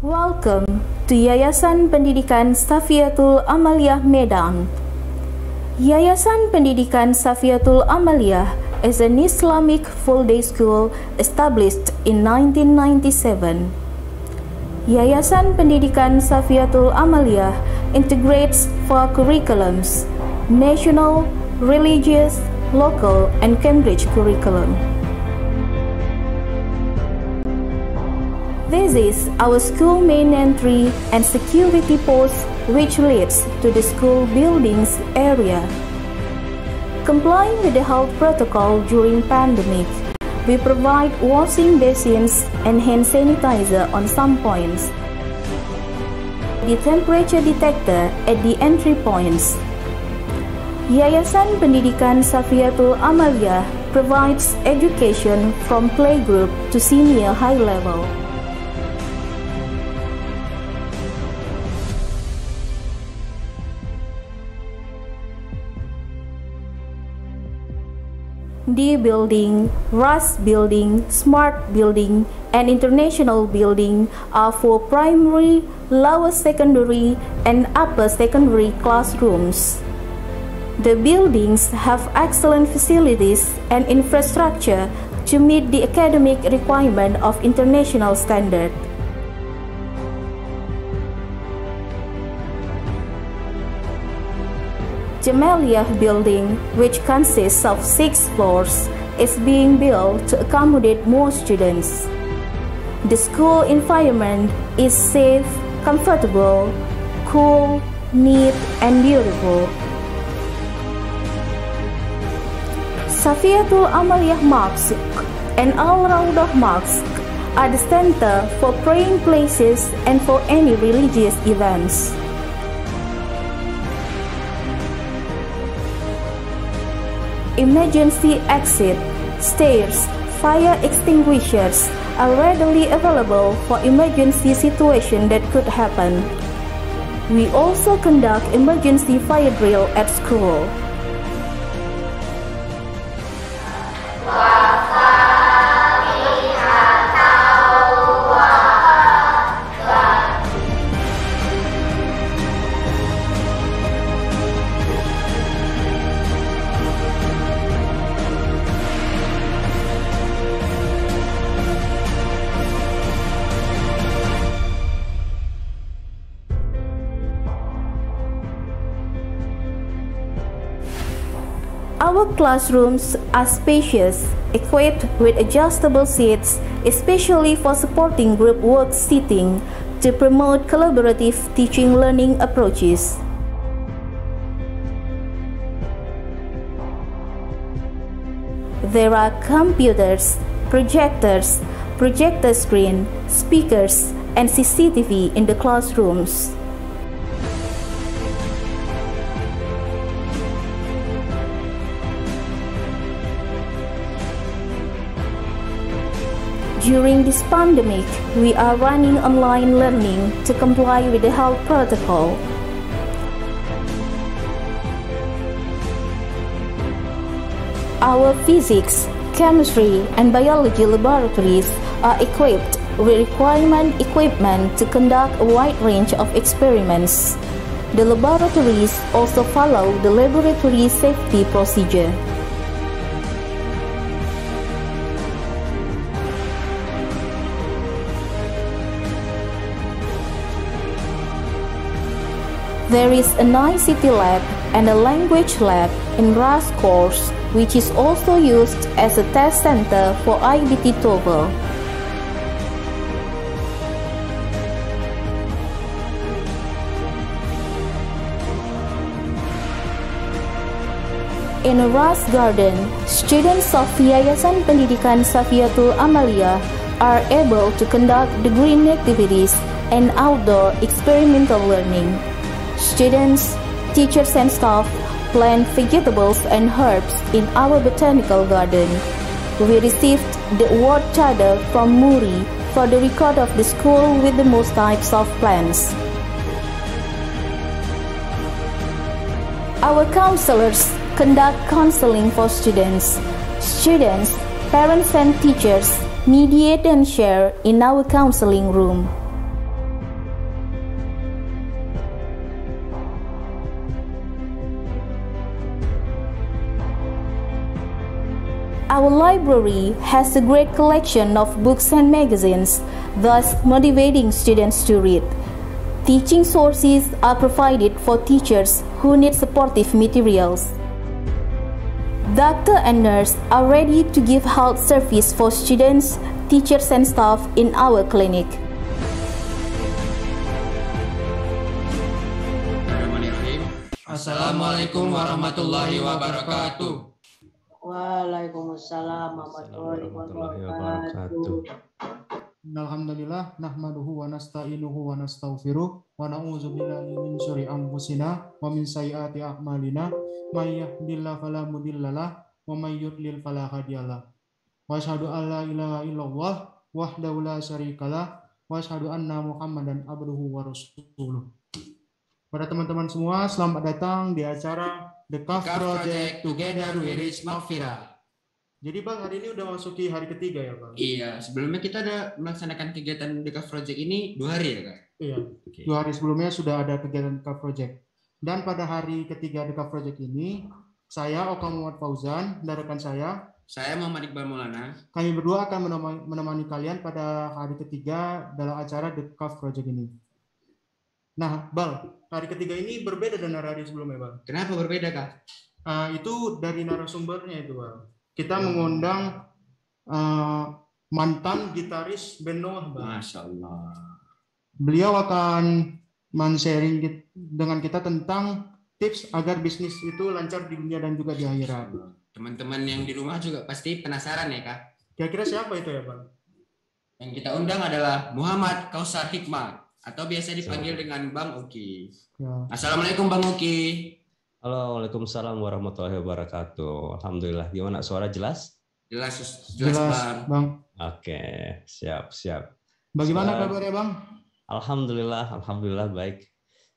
Welcome to Yayasan Pendidikan Safiatul Amaliyah Medan. Yayasan Pendidikan Safiatul Amaliyah is an Islamic full-day school established in 1997. Yayasan Pendidikan Safiatul Amaliyah integrates four curriculums, national, religious, local, and Cambridge curriculum. This is our school main entry and security post which leads to the school buildings area. Complying with the health protocol during pandemic, we provide washing basins and hand sanitizer on some points. The temperature detector at the entry points. Yayasan Pendidikan Safiatul Amalia provides education from playgroup to senior high level. D building, Rust building, Smart building, and international building are for primary, lower secondary, and upper secondary classrooms. The buildings have excellent facilities and infrastructure to meet the academic requirement of international standard. Jamelia building, which consists of six floors, is being built to accommodate more students. The school environment is safe, comfortable, cool, neat, and beautiful. Safiatul Amaliyah Mosque and Al-Raudah Mosque are the center for praying places and for any religious events. emergency exit, stairs, fire extinguishers are readily available for emergency situation that could happen. We also conduct emergency fire drill at school. classrooms are spacious, equipped with adjustable seats, especially for supporting group work seating, to promote collaborative teaching learning approaches. There are computers, projectors, projector screen, speakers, and CCTV in the classrooms. During this pandemic, we are running online learning to comply with the health protocol. Our physics, chemistry, and biology laboratories are equipped with requirement equipment to conduct a wide range of experiments. The laboratories also follow the laboratory safety procedure. There is an ICT lab and a language lab in RAS course, which is also used as a test center for IBT TOEFL. In a RAS garden, students of Yayasan Pendidikan Safiatul Amalia are able to conduct degree activities and outdoor experimental learning. Students, teachers and staff plant vegetables and herbs in our botanical garden. We received the award charter from Muri for the record of the school with the most types of plants. Our counselors conduct counseling for students. Students, parents and teachers mediate and share in our counseling room. Our library has a great collection of books and magazines, thus motivating students to read. Teaching sources are provided for teachers who need supportive materials. Doctor and nurse are ready to give health service for students, teachers and staff in our clinic. Assalamualaikum warahmatullahi wabarakatuh. Waalaikumsalam warahmatullahi wabarakatuh. Alhamdulillah nahmaduhu wa nasta'inuhu wa nastaghfiruh wa na'udzu billahi min syururi anfusina wa min sayyiati a'malina may yahdihillahu fala mudhillalah wa may yudlil fala hadiyalah wa asyhadu an la ilaha illallah wahdahu la syarikalah wa asyhadu anna muhammadan abduhu wa rasuluh Pada teman-teman semua, selamat datang di acara The Cuff Project, together with Rich Mafira. Jadi Bang, hari ini udah masuki hari ketiga ya Bang? Iya, sebelumnya kita ada melaksanakan kegiatan The Cuff Project ini dua hari ya Kak? Iya, okay. dua hari sebelumnya sudah ada kegiatan The Cuff Project. Dan pada hari ketiga The Cuff Project ini, saya Oka Muhammad Fauzan dan rekan saya saya Muhammad Iqbal Maulana. Kami berdua akan menemani kalian pada hari ketiga dalam acara The Cuff Project ini. Nah, Bal, hari ketiga ini berbeda dengan hari sebelumnya, bang. Kenapa berbeda, Kak? Uh, itu dari narasumbernya itu, bang. Kita hmm. mengundang uh, mantan gitaris band Noah, Bal. Masya Allah. Beliau akan men-sharing dengan kita tentang tips agar bisnis itu lancar di dunia dan juga di akhirat. Teman-teman yang di rumah juga pasti penasaran ya, Kak? Kira-kira siapa itu ya, Bang? Yang kita undang adalah Muhammad Kausar Hikmah atau biasa dipanggil dengan Bang Oki. Ya. Assalamualaikum Bang Oki. Halo, Waalaikumsalam warahmatullahi wabarakatuh. Alhamdulillah, gimana suara jelas? Jelas, jelas, jelas Bang. bang. Oke, siap, siap. Bagaimana kabarnya Bang? Alhamdulillah, alhamdulillah baik.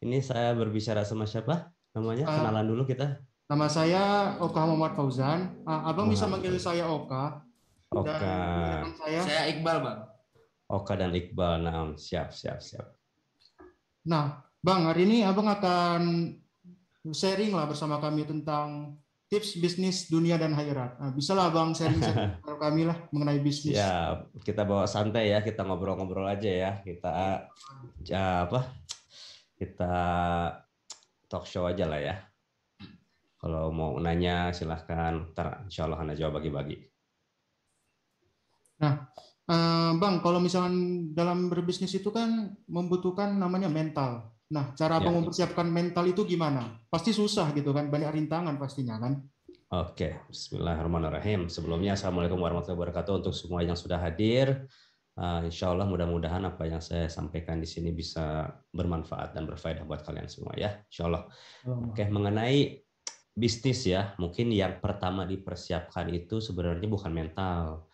Ini saya berbicara sama siapa? Namanya uh, kenalan dulu kita. Nama saya Oka Muhammad Fauzan. Uh, abang Muhammad. bisa manggil saya Oka. Oka. Dan saya... saya Iqbal, Bang. Oka dan Iqbal. Nah, siap, siap, siap. Nah, Bang, hari ini Abang akan sharing lah bersama kami tentang tips bisnis dunia dan akhirat. Nah, bisa lah Bang sharing sama kami lah mengenai bisnis. Ya, kita bawa santai ya, kita ngobrol-ngobrol aja ya. Kita ya, apa? Kita talk show aja lah ya. Kalau mau nanya silahkan, ntar insya Allah Anda jawab bagi-bagi. Nah, Eh, Bang, kalau misalnya dalam berbisnis itu kan membutuhkan namanya mental. Nah, cara ya. mempersiapkan mental itu gimana? Pasti susah gitu kan, banyak rintangan pastinya kan. Oke, Bismillahirrahmanirrahim. Sebelumnya, Assalamualaikum warahmatullahi wabarakatuh untuk semua yang sudah hadir. Uh, eh, insya Allah mudah-mudahan apa yang saya sampaikan di sini bisa bermanfaat dan berfaedah buat kalian semua ya. Insya Allah. Oke, mengenai bisnis ya, mungkin yang pertama dipersiapkan itu sebenarnya bukan mental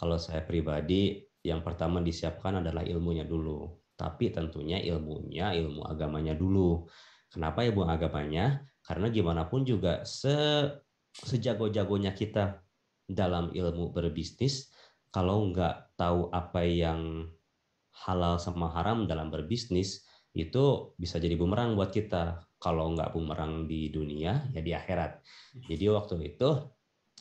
kalau saya pribadi, yang pertama disiapkan adalah ilmunya dulu. Tapi tentunya ilmunya, ilmu agamanya dulu. Kenapa ilmu agamanya? Karena gimana pun juga se sejago-jagonya kita dalam ilmu berbisnis, kalau nggak tahu apa yang halal sama haram dalam berbisnis, itu bisa jadi bumerang buat kita. Kalau nggak bumerang di dunia, ya di akhirat. Hmm. Jadi waktu itu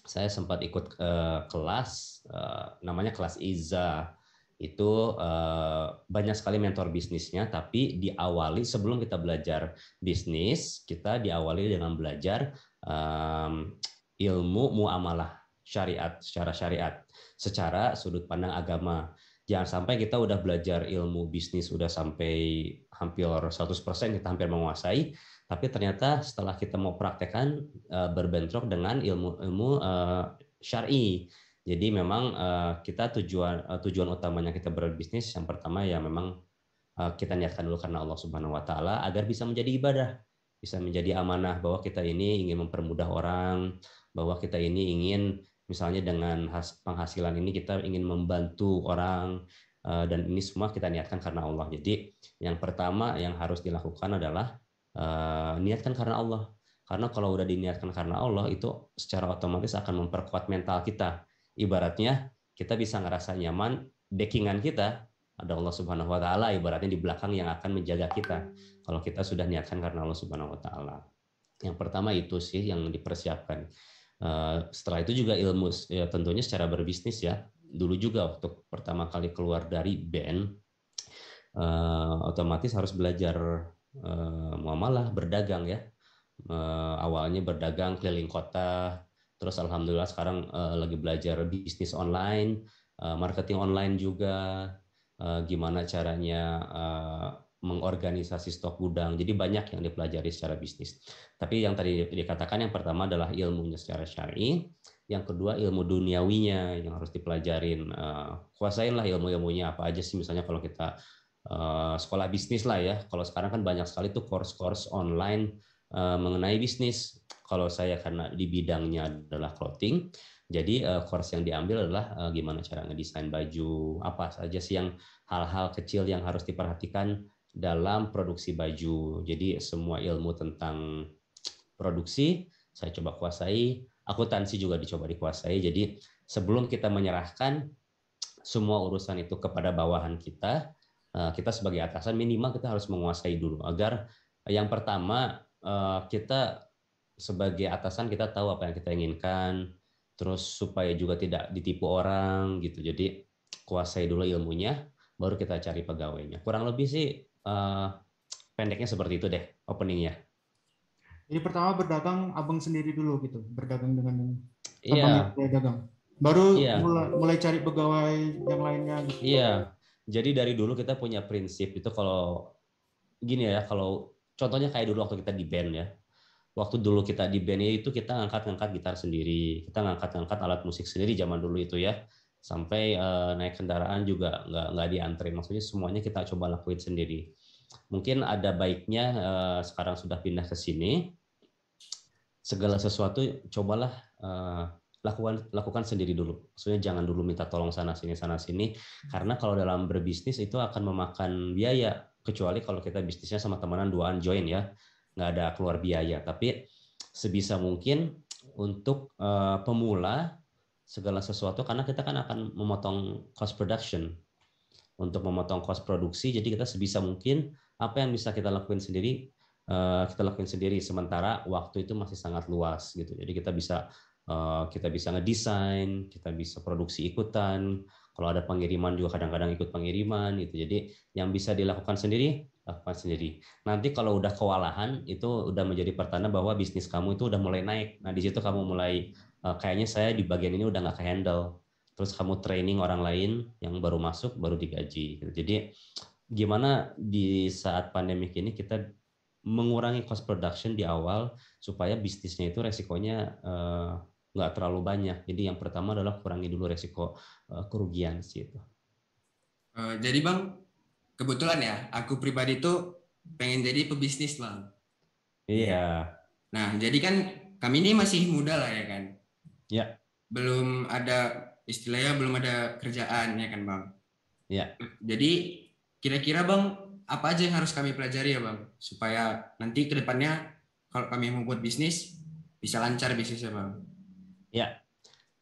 saya sempat ikut uh, kelas uh, namanya kelas Iza itu uh, banyak sekali mentor bisnisnya tapi diawali sebelum kita belajar bisnis kita diawali dengan belajar um, ilmu muamalah syariat secara syariat secara sudut pandang agama jangan sampai kita udah belajar ilmu bisnis udah sampai hampir 100% kita hampir menguasai tapi ternyata setelah kita mau praktekkan eh, berbentrok dengan ilmu-ilmu eh, syari. Jadi memang eh, kita tujuan tujuan utamanya kita berbisnis yang pertama ya memang kita niatkan dulu karena Allah Subhanahu wa taala agar bisa menjadi ibadah, bisa menjadi amanah bahwa kita ini ingin mempermudah orang, bahwa kita ini ingin misalnya dengan penghasilan ini kita ingin membantu orang dan ini semua kita niatkan karena Allah. Jadi yang pertama yang harus dilakukan adalah uh, niatkan karena Allah. Karena kalau udah diniatkan karena Allah itu secara otomatis akan memperkuat mental kita. Ibaratnya kita bisa ngerasa nyaman dekingan kita ada Allah Subhanahu wa taala ibaratnya di belakang yang akan menjaga kita kalau kita sudah niatkan karena Allah Subhanahu wa taala. Yang pertama itu sih yang dipersiapkan. Eh, setelah itu juga ilmu ya tentunya secara berbisnis ya. Dulu juga waktu pertama kali keluar dari band eh, otomatis harus belajar Eh, muamalah berdagang ya eh, awalnya berdagang keliling kota terus alhamdulillah sekarang eh, lagi belajar bisnis online marketing online juga gimana caranya mengorganisasi stok gudang. Jadi banyak yang dipelajari secara bisnis. Tapi yang tadi dikatakan yang pertama adalah ilmunya secara syar'i, yang kedua ilmu duniawinya yang harus dipelajarin. kuasainlah ilmu-ilmunya apa aja sih misalnya kalau kita Eh, sekolah bisnis lah ya. Kalau sekarang kan banyak sekali tuh course-course online eh, mengenai bisnis. Kalau saya karena di bidangnya adalah clothing, jadi uh, course yang diambil adalah gimana cara ngedesain baju, apa saja sih yang hal-hal kecil yang harus diperhatikan dalam produksi baju. Jadi semua ilmu tentang produksi saya coba kuasai, akuntansi juga dicoba dikuasai. Jadi sebelum kita menyerahkan semua urusan itu kepada bawahan kita, Eh, kita sebagai atasan minimal kita harus menguasai dulu agar yang pertama eh, kita sebagai atasan kita tahu apa yang kita inginkan terus supaya juga tidak ditipu orang gitu jadi kuasai dulu ilmunya baru kita cari pegawainya kurang lebih sih eh, pendeknya seperti itu deh openingnya jadi pertama berdagang abang sendiri dulu gitu berdagang dengan iya. abang yeah. yang dagang baru yeah. mulai, mulai cari pegawai yang lainnya gitu yeah jadi dari dulu kita punya prinsip itu kalau gini ya, kalau contohnya kayak dulu waktu kita di band ya. Waktu dulu kita di band ya itu kita ngangkat-ngangkat gitar sendiri, kita ngangkat-ngangkat alat musik sendiri zaman dulu itu ya. Sampai uh, naik kendaraan juga nggak nggak diantri, maksudnya semuanya kita coba lakuin sendiri. Mungkin ada baiknya uh, sekarang sudah pindah ke sini, segala sesuatu cobalah uh, lakukan lakukan sendiri dulu. Maksudnya jangan dulu minta tolong sana sini sana sini karena kalau dalam berbisnis itu akan memakan biaya kecuali kalau kita bisnisnya sama temenan duaan join ya. nggak ada keluar biaya. Tapi sebisa mungkin untuk uh, pemula segala sesuatu karena kita kan akan memotong cost production untuk memotong cost produksi jadi kita sebisa mungkin apa yang bisa kita lakuin sendiri eh, kita lakukan sendiri sementara waktu itu masih sangat luas gitu jadi kita bisa Eh, kita bisa ngedesain, kita bisa produksi ikutan. Kalau ada pengiriman juga kadang-kadang ikut pengiriman gitu. Jadi yang bisa dilakukan sendiri lakukan sendiri. Nanti kalau udah kewalahan itu udah menjadi pertanda bahwa bisnis kamu itu udah mulai naik. Nah di situ kamu mulai eh, kayaknya saya di bagian ini udah nggak kehandle. Terus kamu training orang lain yang baru masuk baru digaji. Gitu. Jadi gimana di saat pandemi ini kita mengurangi cost production di awal supaya bisnisnya itu resikonya uh, nggak terlalu banyak. Jadi yang pertama adalah kurangi dulu resiko eh, kerugian sih itu. Eh, jadi bang, kebetulan ya, aku pribadi tuh pengen jadi pebisnis bang. Iya. iya. Nah jadi kan kami ini masih muda lah ya kan. Ya. Belum ada istilahnya belum ada kerjaan ya kan bang. Ya. Jadi kira-kira bang apa aja yang harus kami pelajari ya bang supaya nanti kedepannya kalau kami mau buat bisnis bisa lancar bisnisnya bang. Ya,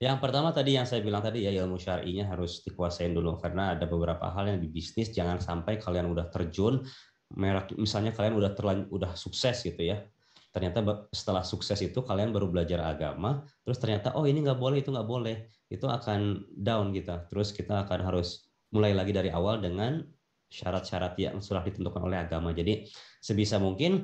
yang pertama tadi yang saya bilang tadi ya ilmu syar'inya harus dikuasain dulu karena ada beberapa hal yang di bisnis jangan sampai kalian udah terjun merek misalnya kalian udah terlan, udah sukses gitu ya. Ternyata setelah sukses itu kalian baru belajar agama, terus ternyata oh ini nggak boleh itu nggak boleh itu akan down kita. Gitu. Terus kita akan harus mulai lagi dari awal dengan syarat-syarat yang sudah ditentukan oleh agama. Jadi sebisa mungkin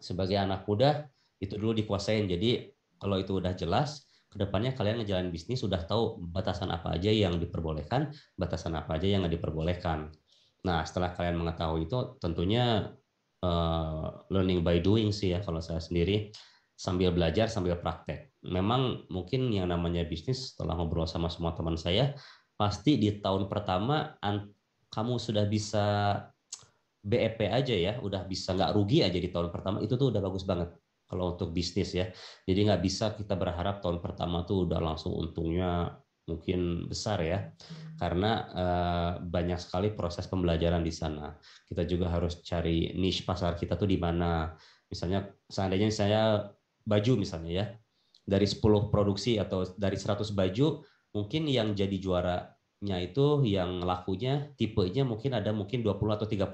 sebagai anak muda itu dulu dikuasain. Jadi kalau itu udah jelas kedepannya kalian ngejalan bisnis sudah tahu batasan apa aja yang diperbolehkan, batasan apa aja yang nggak diperbolehkan. Nah, setelah kalian mengetahui itu, tentunya uh, learning by doing sih ya kalau saya sendiri sambil belajar sambil praktek. Memang mungkin yang namanya bisnis setelah ngobrol sama semua teman saya pasti di tahun pertama kamu sudah bisa BEP aja ya, udah bisa nggak rugi aja di tahun pertama itu tuh udah bagus banget kalau untuk bisnis ya. Jadi nggak bisa kita berharap tahun pertama tuh udah langsung untungnya mungkin besar ya, hmm. karena eh, banyak sekali proses pembelajaran di sana. Kita juga harus cari niche pasar kita tuh di mana. Misalnya seandainya saya baju misalnya ya, dari 10 produksi atau dari 100 baju, mungkin yang jadi juaranya itu yang lakunya tipenya mungkin ada mungkin 20 atau 30.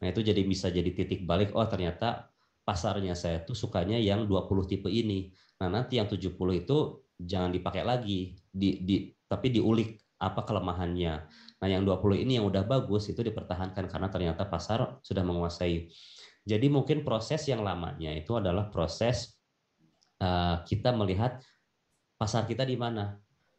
Nah, itu jadi bisa jadi titik balik oh ternyata pasarnya saya tuh sukanya yang 20 tipe ini. Nah, nanti yang 70 itu jangan dipakai lagi, di, di tapi diulik apa kelemahannya. Nah, yang 20 ini yang udah bagus itu dipertahankan karena ternyata pasar sudah menguasai. Jadi mungkin proses yang lamanya itu adalah proses uh, kita melihat pasar kita di mana.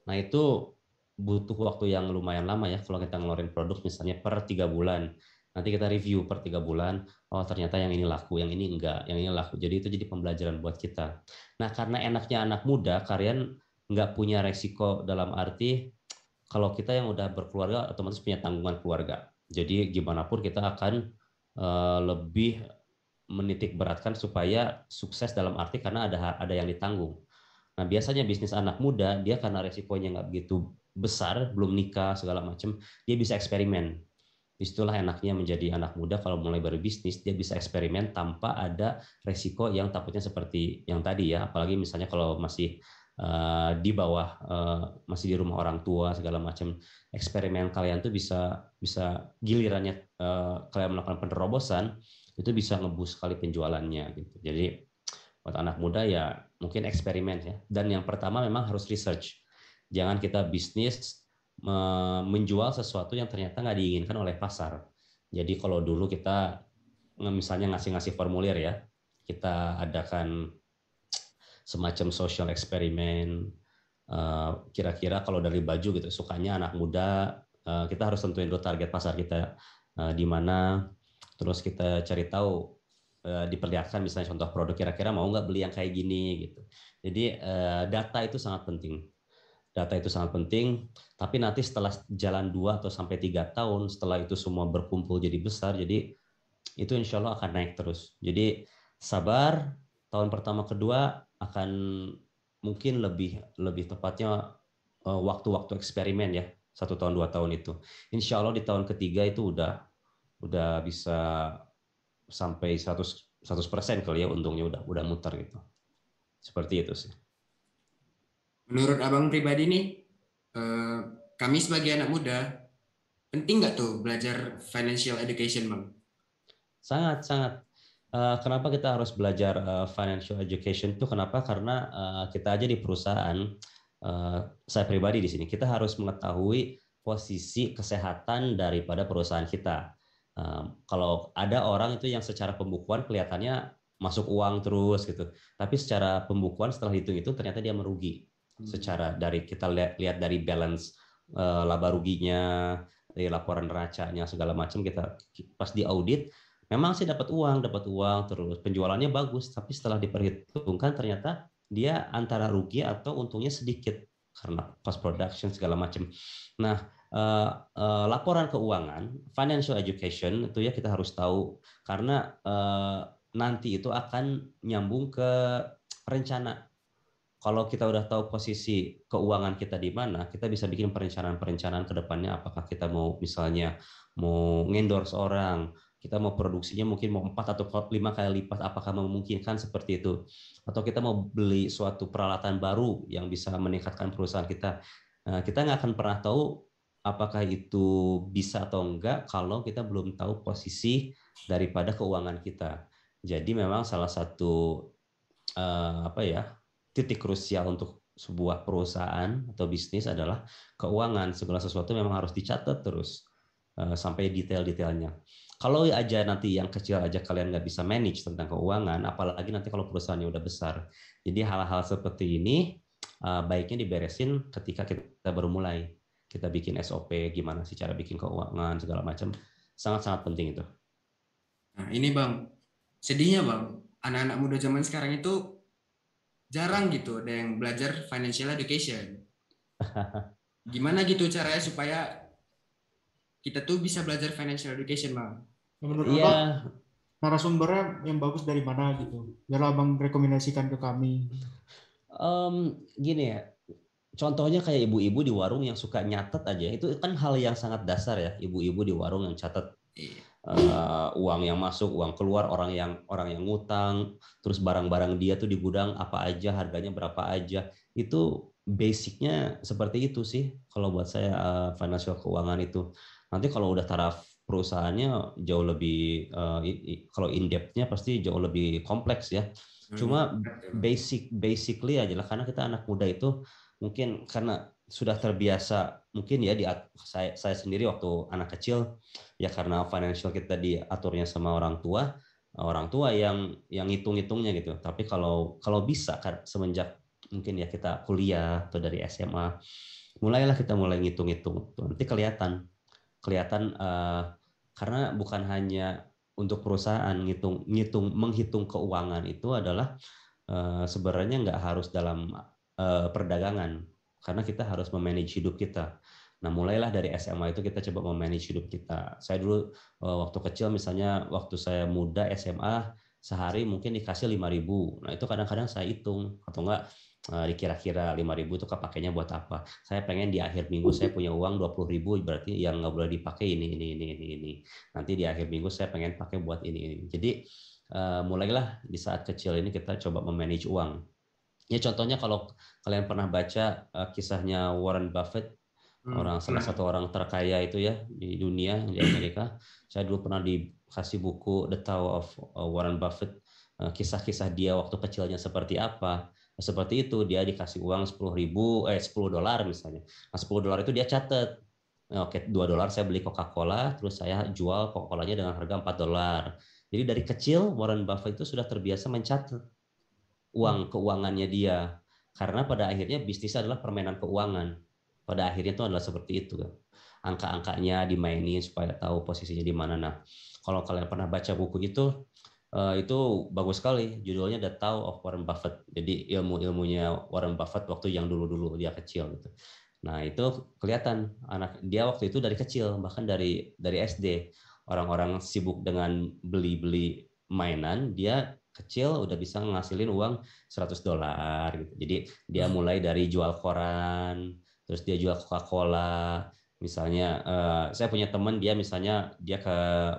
Nah, itu butuh waktu yang lumayan lama ya kalau kita ngeluarin produk misalnya per tiga bulan nanti kita review per tiga bulan oh ternyata yang ini laku yang ini enggak yang ini laku jadi itu jadi pembelajaran buat kita nah karena enaknya anak muda kalian nggak punya resiko dalam arti kalau kita yang udah berkeluarga otomatis punya tanggungan keluarga jadi gimana pun kita akan uh, lebih menitik beratkan supaya sukses dalam arti karena ada ada yang ditanggung nah biasanya bisnis anak muda dia karena resikonya nggak begitu besar belum nikah segala macam dia bisa eksperimen Disitulah enaknya menjadi anak muda kalau mulai berbisnis, dia bisa eksperimen tanpa ada resiko yang takutnya seperti yang tadi ya. Apalagi misalnya kalau masih uh, di bawah, uh, masih di rumah orang tua, segala macam eksperimen kalian tuh bisa bisa gilirannya uh, kalian melakukan penerobosan, itu bisa ngebus sekali penjualannya gitu. Jadi buat anak muda ya mungkin eksperimen ya. Dan yang pertama memang harus research. Jangan kita bisnis menjual sesuatu yang ternyata nggak diinginkan oleh pasar. Jadi kalau dulu kita misalnya ngasih-ngasih formulir ya, kita adakan semacam social eksperimen. Eh, kira-kira kalau dari baju gitu, sukanya anak muda, eh, kita harus tentuin dulu target pasar kita eh, di mana, terus kita cari tahu diperlihatkan misalnya contoh produk kira-kira mau nggak beli yang kayak gini gitu. Jadi data itu sangat penting data itu sangat penting. Tapi nanti setelah jalan dua atau sampai tiga tahun, setelah itu semua berkumpul jadi besar, jadi itu insya Allah akan naik terus. Jadi sabar, tahun pertama kedua akan mungkin lebih lebih tepatnya eh, waktu-waktu eksperimen ya satu tahun dua tahun itu insya Allah di tahun ketiga itu udah udah bisa sampai 100 100 persen kali ya untungnya udah udah muter gitu seperti itu sih Menurut abang pribadi nih, eh, kami sebagai anak muda, penting nggak tuh belajar financial education, bang? Sangat, sangat. Eh, kenapa kita harus belajar eh, financial education tuh? Kenapa? Karena kita aja di perusahaan, saya pribadi di sini, kita harus mengetahui posisi kesehatan daripada perusahaan kita. kalau ada orang itu yang secara pembukuan kelihatannya masuk uang terus gitu, tapi secara pembukuan setelah dihitung itu ternyata dia merugi. Hmm. secara dari kita lihat, lihat dari balance eh, laba ruginya dari laporan neracanya segala macam kita pas di audit memang sih dapat uang dapat uang terus penjualannya bagus tapi setelah diperhitungkan ternyata dia antara rugi atau untungnya sedikit karena cost production segala macam nah eh, eh, laporan keuangan financial education itu ya kita harus tahu karena nanti itu akan nyambung ke rencana kalau kita udah tahu posisi keuangan kita di mana, kita bisa bikin perencanaan-perencanaan ke depannya apakah kita mau misalnya mau ngendorse orang, kita mau produksinya mungkin mau 4 atau lima kali lipat apakah memungkinkan seperti itu. Atau kita mau beli suatu peralatan baru yang bisa meningkatkan perusahaan kita. Nah, kita nggak akan pernah tahu apakah itu bisa atau enggak kalau kita belum tahu posisi daripada keuangan kita. Jadi memang salah satu eh, apa ya titik krusial untuk sebuah perusahaan atau bisnis adalah keuangan. Segala sesuatu memang harus dicatat terus eh, sampai detail-detailnya. Kalau aja nanti yang kecil aja kalian nggak bisa manage tentang keuangan, apalagi nanti kalau perusahaannya udah besar. Jadi hal-hal seperti ini eh, baiknya diberesin ketika kita baru mulai. Kita bikin SOP, gimana sih cara bikin keuangan, segala macam. Sangat-sangat penting itu. Nah ini Bang, sedihnya Bang, anak-anak muda zaman sekarang itu jarang gitu ada yang belajar financial education. Gimana gitu caranya supaya kita tuh bisa belajar financial education, Bang? Menurut iya. Abang, narasumbernya yang bagus dari mana gitu? Biar Abang rekomendasikan ke kami. Um, gini ya, contohnya kayak ibu-ibu di warung yang suka nyatet aja itu kan hal yang sangat dasar ya ibu-ibu di warung yang catat iya uh, uang yang masuk, uang keluar, orang yang orang yang ngutang, terus barang-barang dia tuh di gudang apa aja, harganya berapa aja. Itu basicnya seperti itu sih kalau buat saya uh, financial keuangan itu. Nanti kalau udah taraf perusahaannya jauh lebih uh, kalau in depth-nya pasti jauh lebih kompleks ya. Hmm. Cuma basic basically aja lah karena kita anak muda itu mungkin karena sudah terbiasa mungkin ya di saya, saya sendiri waktu anak kecil ya karena financial kita diaturnya sama orang tua orang tua yang yang hitung-hitungnya gitu tapi kalau kalau bisa kan semenjak mungkin ya kita kuliah atau dari SMA mulailah kita mulai ngitung hitung nanti kelihatan kelihatan uh, karena bukan hanya untuk perusahaan ngitung ngitung menghitung keuangan itu adalah uh, sebenarnya nggak harus dalam uh, perdagangan karena kita harus memanage hidup kita. Nah, mulailah dari SMA itu kita coba memanage hidup kita. Saya dulu eh, waktu kecil misalnya waktu saya muda SMA sehari mungkin dikasih 5000. Nah, itu kadang-kadang saya hitung atau enggak eh, dikira-kira 5000 itu kepakainya buat apa. Saya pengen di akhir minggu saya punya uang 20000 berarti yang nggak boleh dipakai ini ini ini ini ini. Nanti di akhir minggu saya pengen pakai buat ini ini. Jadi eh, mulailah di saat kecil ini kita coba memanage uang Ya contohnya kalau kalian pernah baca uh, kisahnya Warren Buffett hmm. orang salah hmm. satu orang terkaya itu ya di dunia di Amerika. Saya dulu pernah dikasih buku The Tower of eh, Warren Buffett eh, kisah-kisah dia waktu kecilnya seperti apa. Seperti itu dia dikasih uang 10 ribu eh 10 dolar misalnya. Nah 10 dolar itu dia catat nah, Oke, 2 dolar saya beli Coca-Cola, terus saya jual Coca-Colanya dengan harga 4 dolar. Jadi dari kecil Warren Buffett itu sudah terbiasa mencatat uang hmm. keuangannya dia karena pada akhirnya bisnis adalah permainan keuangan pada akhirnya itu adalah seperti itu kan angka-angkanya dimainin supaya tahu posisinya di mana nah kalau kalian pernah baca buku itu eh, itu bagus sekali judulnya The Tao of Warren Buffett jadi ilmu-ilmunya Warren Buffett waktu yang dulu-dulu dia kecil gitu nah itu kelihatan anak dia waktu itu dari kecil bahkan dari dari SD orang-orang sibuk dengan beli-beli mainan dia kecil udah bisa ngasilin uang 100 dolar gitu. Jadi dia hmm. mulai dari jual koran, terus dia jual Coca-Cola, misalnya eh, saya punya teman dia misalnya dia ke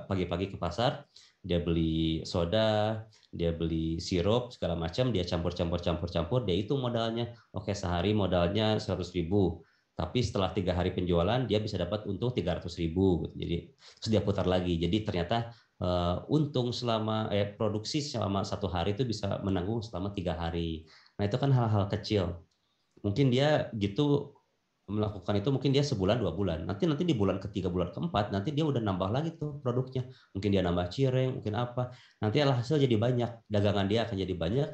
pagi-pagi ke pasar, dia beli soda, dia beli sirup segala macam, dia campur-campur campur-campur, dia itu modalnya. Oke, sehari modalnya 100 ribu tapi setelah tiga hari penjualan dia bisa dapat untung ratus ribu gitu. jadi terus dia putar lagi jadi ternyata uh, untung selama eh, produksi selama satu hari itu bisa menanggung selama tiga hari. Nah itu kan hal-hal kecil. Mungkin dia gitu melakukan itu mungkin dia sebulan dua bulan. Nanti nanti di bulan ketiga bulan keempat nanti dia udah nambah lagi tuh produknya. Mungkin dia nambah cireng, mungkin apa. Nanti alhasil jadi banyak. Dagangan dia akan jadi banyak.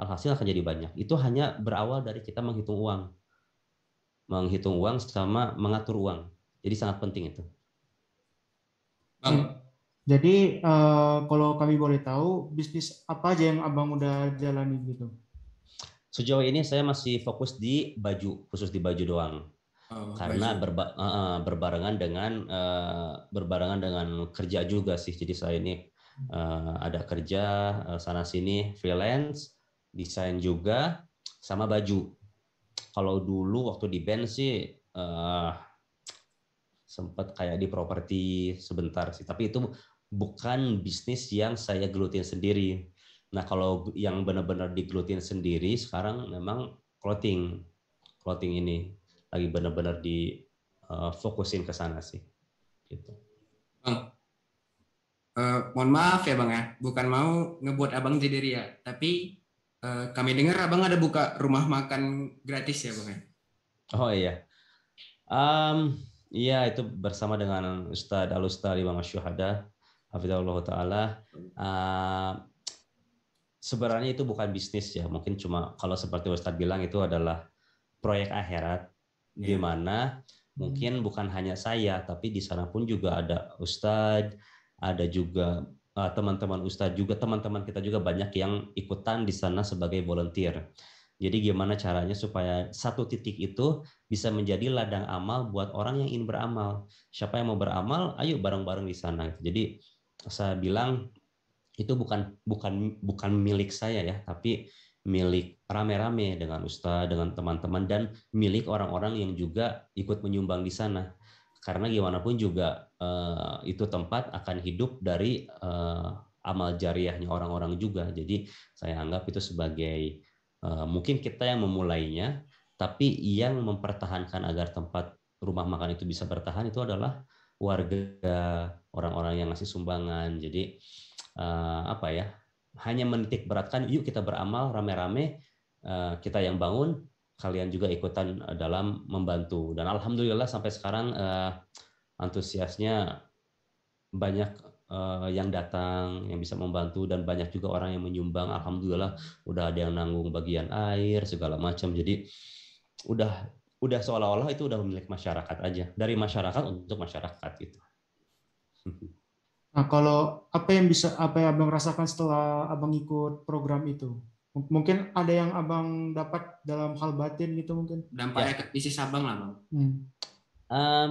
Alhasil akan jadi banyak. Itu hanya berawal dari kita menghitung uang, menghitung uang sama mengatur uang. Jadi sangat penting itu. Jadi uh, kalau kami boleh tahu bisnis apa aja yang abang udah jalani gitu? Sejauh ini saya masih fokus di baju, khusus di baju doang. Oh, Karena Berba uh, berbarengan dengan uh, berbarengan dengan kerja juga sih. Jadi saya ini uh, ada kerja uh, sana sini freelance, desain juga sama baju. Kalau dulu waktu di band sih uh, sempat kayak di properti sebentar sih tapi itu bukan bisnis yang saya gelutin sendiri. Nah, kalau yang benar-benar digelutin sendiri sekarang memang clothing. Clothing ini lagi benar-benar di uh, fokusin ke sana sih. Gitu. Bang, uh, mohon maaf ya Bang ya, bukan mau ngebuat Abang jadi ria, tapi uh, kami dengar Abang ada buka rumah makan gratis ya Bang ya? Oh iya. Um, iya itu bersama dengan Ustadz Alustari Bang Syuhada Hafizahullah Ta'ala, uh, sebenarnya itu bukan bisnis ya. Mungkin cuma kalau seperti Ustadz bilang itu adalah proyek akhirat yeah. di mana hmm. mungkin bukan hanya saya tapi di sana pun juga ada Ustadz, ada juga teman ah, teman-teman Ustadz juga teman-teman kita juga banyak yang ikutan di sana sebagai volunteer. Jadi gimana caranya supaya satu titik itu bisa menjadi ladang amal buat orang yang ingin beramal. Siapa yang mau beramal, ayo bareng-bareng di sana. Gitu. Jadi saya bilang itu bukan bukan bukan milik saya ya, tapi milik rame-rame dengan ustadz dengan teman-teman dan milik orang-orang yang juga ikut menyumbang di sana. Karena gimana pun juga eh, itu tempat akan hidup dari eh, amal jariahnya orang-orang juga. Jadi saya anggap itu sebagai eh, mungkin kita yang memulainya, tapi yang mempertahankan agar tempat rumah makan itu bisa bertahan itu adalah warga orang-orang yang ngasih sumbangan. Jadi uh, apa ya? Hanya menitik beratkan yuk kita beramal rame-rame uh, kita yang bangun, kalian juga ikutan eh, dalam membantu. Dan alhamdulillah sampai sekarang uh, antusiasnya banyak yang datang yang bisa membantu dan banyak juga orang yang menyumbang alhamdulillah udah ada yang nanggung bagian air segala macam jadi udah udah seolah-olah itu udah milik masyarakat aja dari masyarakat untuk masyarakat gitu Nah, kalau apa yang bisa apa yang Abang rasakan setelah Abang ikut program itu? Mungkin ada yang Abang dapat dalam hal batin gitu mungkin? Dampaknya ya. ke bisnis Abang lah, Bang. Hmm. Um,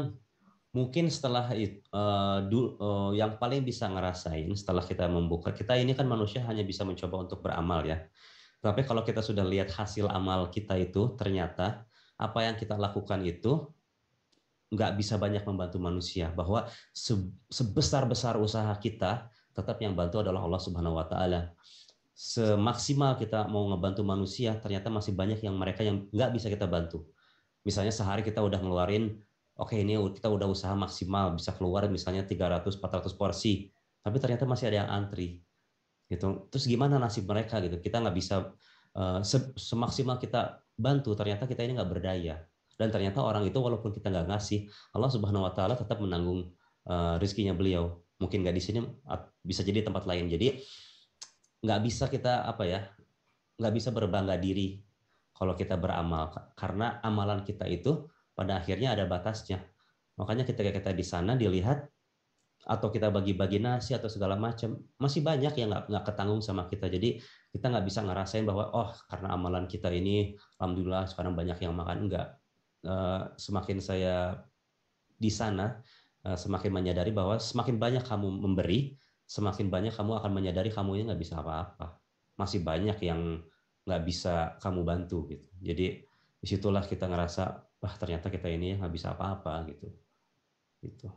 mungkin setelah itu uh, eh, du, uh, eh, yang paling bisa ngerasain setelah kita membuka kita ini kan manusia hanya bisa mencoba untuk beramal ya. Tapi kalau kita sudah lihat hasil amal kita itu ternyata apa yang kita lakukan itu nggak bisa banyak membantu manusia bahwa sebesar besar usaha kita tetap yang bantu adalah Allah Subhanahu Wa Taala semaksimal kita mau ngebantu manusia ternyata masih banyak yang mereka yang nggak bisa kita bantu misalnya sehari kita udah ngeluarin oke okay, ini kita udah usaha maksimal bisa keluar misalnya 300 400 porsi tapi ternyata masih ada yang antri gitu terus gimana nasib mereka gitu kita nggak bisa uh, semaksimal kita bantu ternyata kita ini nggak berdaya dan ternyata orang itu walaupun kita nggak ngasih Allah Subhanahu Wa Taala tetap menanggung uh, rizkinya beliau mungkin nggak di sini bisa jadi tempat lain jadi nggak bisa kita apa ya nggak bisa berbangga diri kalau kita beramal karena amalan kita itu pada akhirnya ada batasnya makanya ketika kita di sana dilihat atau kita bagi-bagi nasi atau segala macam masih banyak yang nggak nggak ketanggung sama kita jadi kita nggak bisa ngerasain bahwa oh karena amalan kita ini alhamdulillah sekarang banyak yang makan enggak Eh, semakin saya di sana uh, semakin menyadari bahwa semakin banyak kamu memberi, semakin banyak kamu akan menyadari kamu ini nggak bisa apa-apa. Masih banyak yang nggak bisa kamu bantu gitu. Jadi disitulah kita ngerasa wah ternyata kita ini nggak bisa apa-apa gitu. Itu.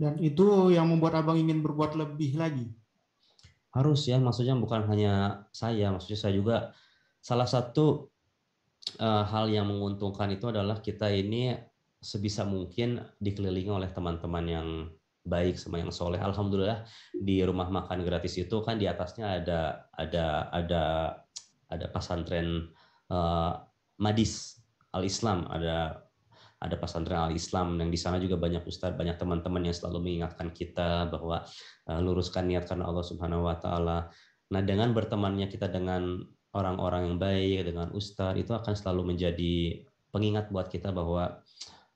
Dan itu yang membuat abang ingin berbuat lebih lagi. Harus ya, maksudnya bukan hanya saya, maksudnya saya juga salah satu uh, hal yang menguntungkan itu adalah kita ini sebisa mungkin dikelilingi oleh teman-teman yang baik sama yang soleh. Alhamdulillah di rumah makan gratis itu kan di atasnya ada ada ada ada pesantren uh, Madis Al Islam ada ada pesantren Al Islam yang di sana juga banyak ustadz banyak teman-teman yang selalu mengingatkan kita bahwa uh, luruskan niat karena Allah Subhanahu Wa Taala. Nah dengan bertemannya kita dengan orang-orang yang baik dengan ustadz itu akan selalu menjadi pengingat buat kita bahwa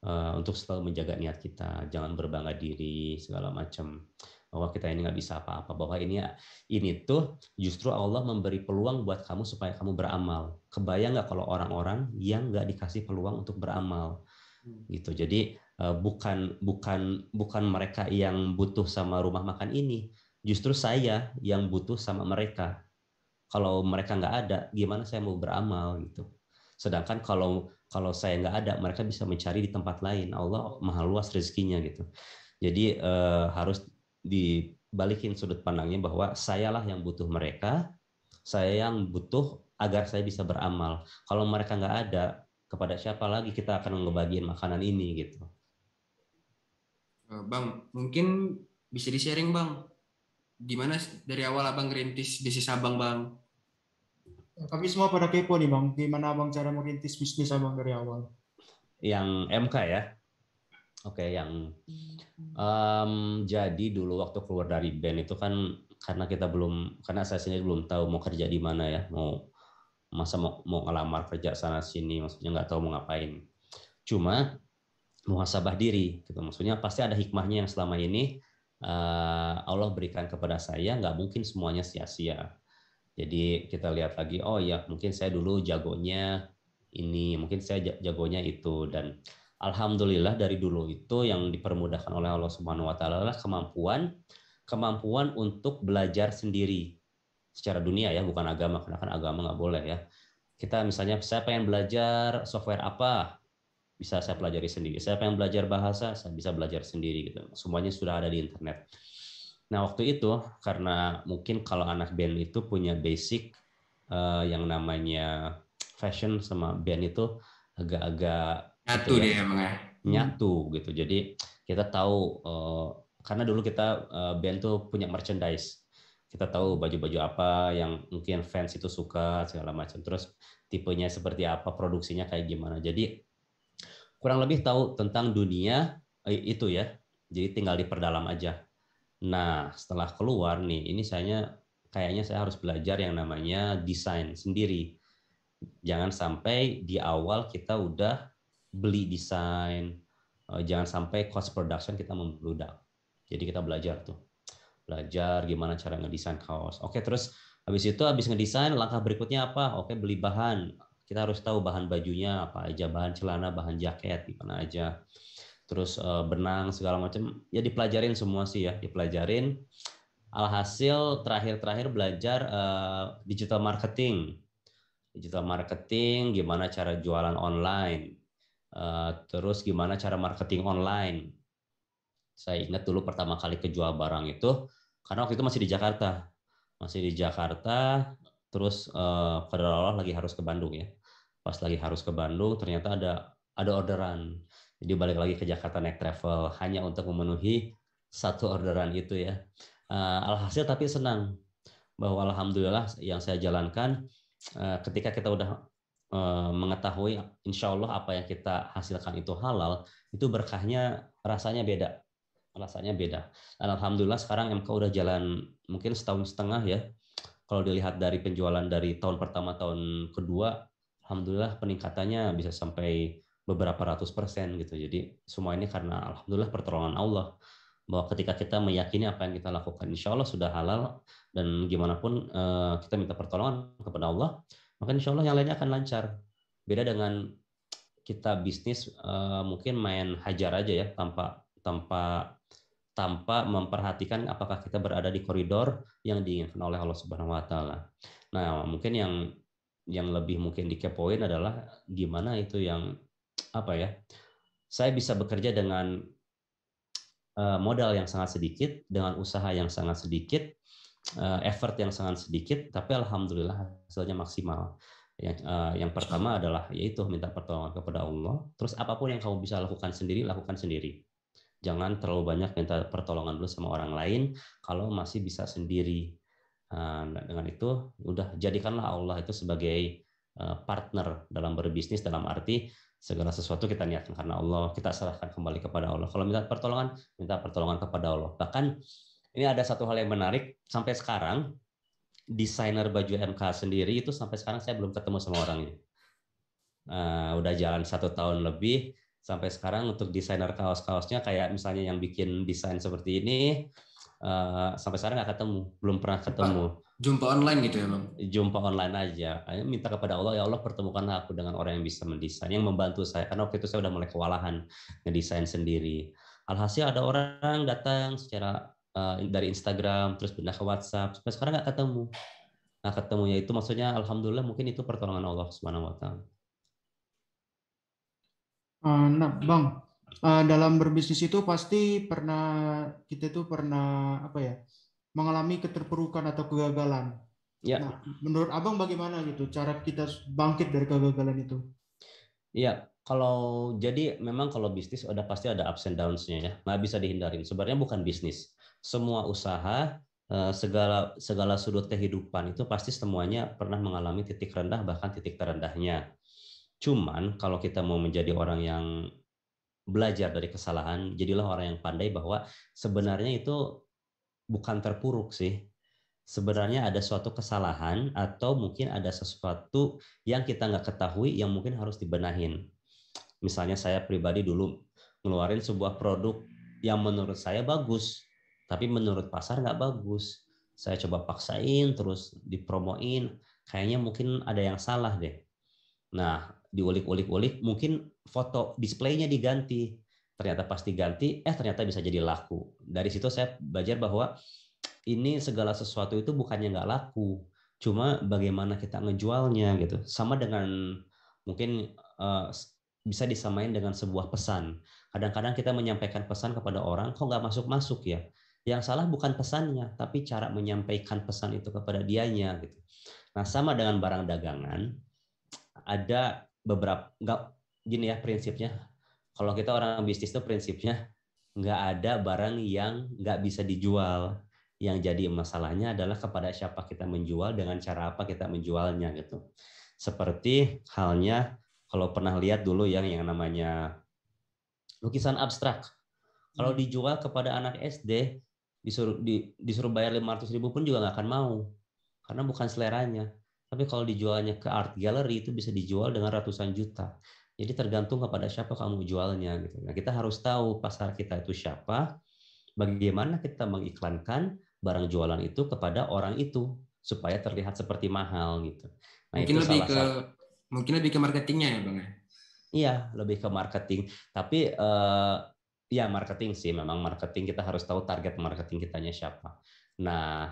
uh, untuk selalu menjaga niat kita, jangan berbangga diri segala macam bahwa kita ini nggak bisa apa-apa, bahwa ini ini tuh justru Allah memberi peluang buat kamu supaya kamu beramal. Kebayang nggak kalau orang-orang yang nggak dikasih peluang untuk beramal, hmm. gitu. Jadi uh, bukan bukan bukan mereka yang butuh sama rumah makan ini, justru saya yang butuh sama mereka kalau mereka nggak ada gimana saya mau beramal gitu sedangkan kalau kalau saya nggak ada mereka bisa mencari di tempat lain Allah maha luas rezekinya gitu jadi eh, harus dibalikin sudut pandangnya bahwa sayalah yang butuh mereka saya yang butuh agar saya bisa beramal kalau mereka nggak ada kepada siapa lagi kita akan ngebagiin makanan ini gitu eh, bang mungkin bisa di sharing bang gimana dari awal abang ngerintis bisnis abang bang Ya, kami semua pada kepo nih Bang, gimana bang cara merintis bisnis Abang dari awal? Yang MK ya? Oke, okay, yang um, jadi dulu waktu keluar dari band itu kan karena kita belum karena saya sendiri belum tahu mau kerja di mana ya, mau masa mau, mau ngelamar kerja sana sini, maksudnya nggak tahu mau ngapain. Cuma muhasabah diri, gitu. Maksudnya pasti ada hikmahnya yang selama ini uh, Allah berikan kepada saya, nggak mungkin semuanya sia-sia. Jadi kita lihat lagi, oh ya mungkin saya dulu jagonya ini, mungkin saya jagonya itu dan alhamdulillah dari dulu itu yang dipermudahkan oleh Allah Subhanahu wa adalah kemampuan kemampuan untuk belajar sendiri secara dunia ya, bukan agama karena kan agama nggak boleh ya. Kita misalnya saya pengen belajar software apa, bisa saya pelajari sendiri. Saya pengen belajar bahasa, saya bisa belajar sendiri gitu. Semuanya sudah ada di internet. Nah waktu itu karena mungkin kalau anak band itu punya basic uh, yang namanya fashion sama band itu agak-agak nyatu gitu ya, dia emang ya nyatu gitu. Jadi kita tahu uh, karena dulu kita uh, band tuh punya merchandise kita tahu baju-baju apa yang mungkin fans itu suka segala macam terus tipenya seperti apa produksinya kayak gimana jadi kurang lebih tahu tentang dunia itu ya jadi tinggal diperdalam aja Nah, setelah keluar nih, ini saya kayaknya saya harus belajar yang namanya desain sendiri. Jangan sampai di awal kita udah beli desain, eh, jangan sampai cost production kita membludak. Jadi kita belajar tuh. Belajar gimana cara ngedesain kaos. Oke, terus habis itu habis ngedesain langkah berikutnya apa? Oke, beli bahan. Kita harus tahu bahan bajunya apa aja, bahan celana, bahan jaket, gimana aja terus uh, eh, benang segala macam ya dipelajarin semua sih ya dipelajarin alhasil terakhir-terakhir belajar uh, digital marketing digital marketing gimana cara jualan online uh, terus gimana cara marketing online saya ingat dulu pertama kali kejual barang itu karena waktu itu masih di Jakarta masih di Jakarta terus uh, Allah lagi harus ke Bandung ya pas lagi harus ke Bandung ternyata ada ada orderan jadi balik lagi ke Jakarta Naik Travel hanya untuk memenuhi satu orderan itu ya. Uh, alhasil tapi senang bahwa alhamdulillah yang saya jalankan uh, ketika kita udah eh, mengetahui insya Allah apa yang kita hasilkan itu halal itu berkahnya rasanya beda rasanya beda dan alhamdulillah sekarang MK udah jalan mungkin setahun setengah ya kalau dilihat dari penjualan dari tahun pertama tahun kedua alhamdulillah peningkatannya bisa sampai beberapa ratus persen gitu. Jadi semua ini karena alhamdulillah pertolongan Allah bahwa ketika kita meyakini apa yang kita lakukan insya Allah sudah halal dan gimana pun eh, kita minta pertolongan kepada Allah maka insya Allah yang lainnya akan lancar beda dengan kita bisnis eh, mungkin main hajar aja ya tanpa tanpa tanpa memperhatikan apakah kita berada di koridor yang diinginkan oleh Allah Subhanahu wa taala. Nah, mungkin yang yang lebih mungkin dikepoin adalah gimana itu yang apa ya? Saya bisa bekerja dengan eh, modal yang sangat sedikit, dengan usaha yang sangat sedikit, eh, effort yang sangat sedikit, tapi alhamdulillah hasilnya maksimal. Yang, eh, yang pertama adalah yaitu minta pertolongan kepada Allah. Terus apapun yang kamu bisa lakukan sendiri, lakukan sendiri. Jangan terlalu banyak minta pertolongan dulu sama orang lain kalau masih bisa sendiri. Uh, dengan itu, udah jadikanlah Allah itu sebagai partner dalam berbisnis dalam arti segala sesuatu kita niatkan karena Allah, kita serahkan kembali kepada Allah. Kalau minta pertolongan, minta pertolongan kepada Allah. Bahkan ini ada satu hal yang menarik sampai sekarang desainer baju MK sendiri itu sampai sekarang saya belum ketemu sama orangnya. Uh, udah jalan satu tahun lebih sampai sekarang untuk desainer kaos-kaosnya kayak misalnya yang bikin desain seperti ini uh, sampai sekarang nggak ketemu, belum pernah ketemu. Jumpa online gitu ya, Bang? Jumpa online aja. minta kepada Allah, ya Allah pertemukan aku dengan orang yang bisa mendesain, yang membantu saya. Karena waktu itu saya udah mulai kewalahan ngedesain sendiri. Alhasil ada orang datang secara uh, dari Instagram, terus pindah ke WhatsApp. Sampai sekarang nggak ketemu. Nah, ketemu itu maksudnya Alhamdulillah mungkin itu pertolongan Allah Subhanahu wa Ta'ala. Eh, nah, Bang, eh, dalam berbisnis itu pasti pernah kita itu pernah apa ya? mengalami keterpurukan atau kegagalan. Ya. Nah, menurut Abang bagaimana gitu cara kita bangkit dari kegagalan itu? Iya, kalau jadi memang kalau bisnis udah pasti ada ups and downs-nya ya. Nggak bisa dihindarin. Sebenarnya bukan bisnis. Semua usaha eh, segala segala sudut kehidupan itu pasti semuanya pernah mengalami titik rendah bahkan titik terendahnya. Cuman kalau kita mau menjadi orang yang belajar dari kesalahan, jadilah orang yang pandai bahwa sebenarnya itu bukan terpuruk sih. Sebenarnya ada suatu kesalahan atau mungkin ada sesuatu yang kita nggak ketahui yang mungkin harus dibenahin. Misalnya saya pribadi dulu ngeluarin sebuah produk yang menurut saya bagus, tapi menurut pasar nggak bagus. Saya coba paksain, terus dipromoin, kayaknya mungkin ada yang salah deh. Nah, diulik-ulik-ulik, mungkin foto display-nya diganti, ternyata pasti ganti, eh ternyata bisa jadi laku. Dari situ saya belajar bahwa ini segala sesuatu itu bukannya nggak laku, cuma bagaimana kita ngejualnya gitu. Sama dengan mungkin uh, bisa disamain dengan sebuah pesan. Kadang-kadang kita menyampaikan pesan kepada orang, kok nggak masuk-masuk ya? Yang salah bukan pesannya, tapi cara menyampaikan pesan itu kepada dianya gitu. Nah sama dengan barang dagangan, ada beberapa nggak gini ya prinsipnya kalau kita orang bisnis tuh prinsipnya nggak ada barang yang nggak bisa dijual. Yang jadi masalahnya adalah kepada siapa kita menjual dengan cara apa kita menjualnya gitu. Seperti halnya kalau pernah lihat dulu yang yang namanya lukisan abstrak. Kalau hmm. dijual kepada anak SD disuruh di, disuruh bayar 500 ribu pun juga nggak akan mau karena bukan seleranya. Tapi kalau dijualnya ke art gallery itu bisa dijual dengan ratusan juta. Jadi tergantung kepada siapa kamu jualnya gitu. Nah, kita harus tahu pasar kita itu siapa, bagaimana kita mengiklankan barang jualan itu kepada orang itu supaya terlihat seperti mahal gitu. Nah, mungkin lebih ke mungkin lebih ke marketingnya ya bang ya. Iya lebih ke marketing. Tapi uh, ya marketing sih memang marketing kita harus tahu target marketing kitanya siapa. Nah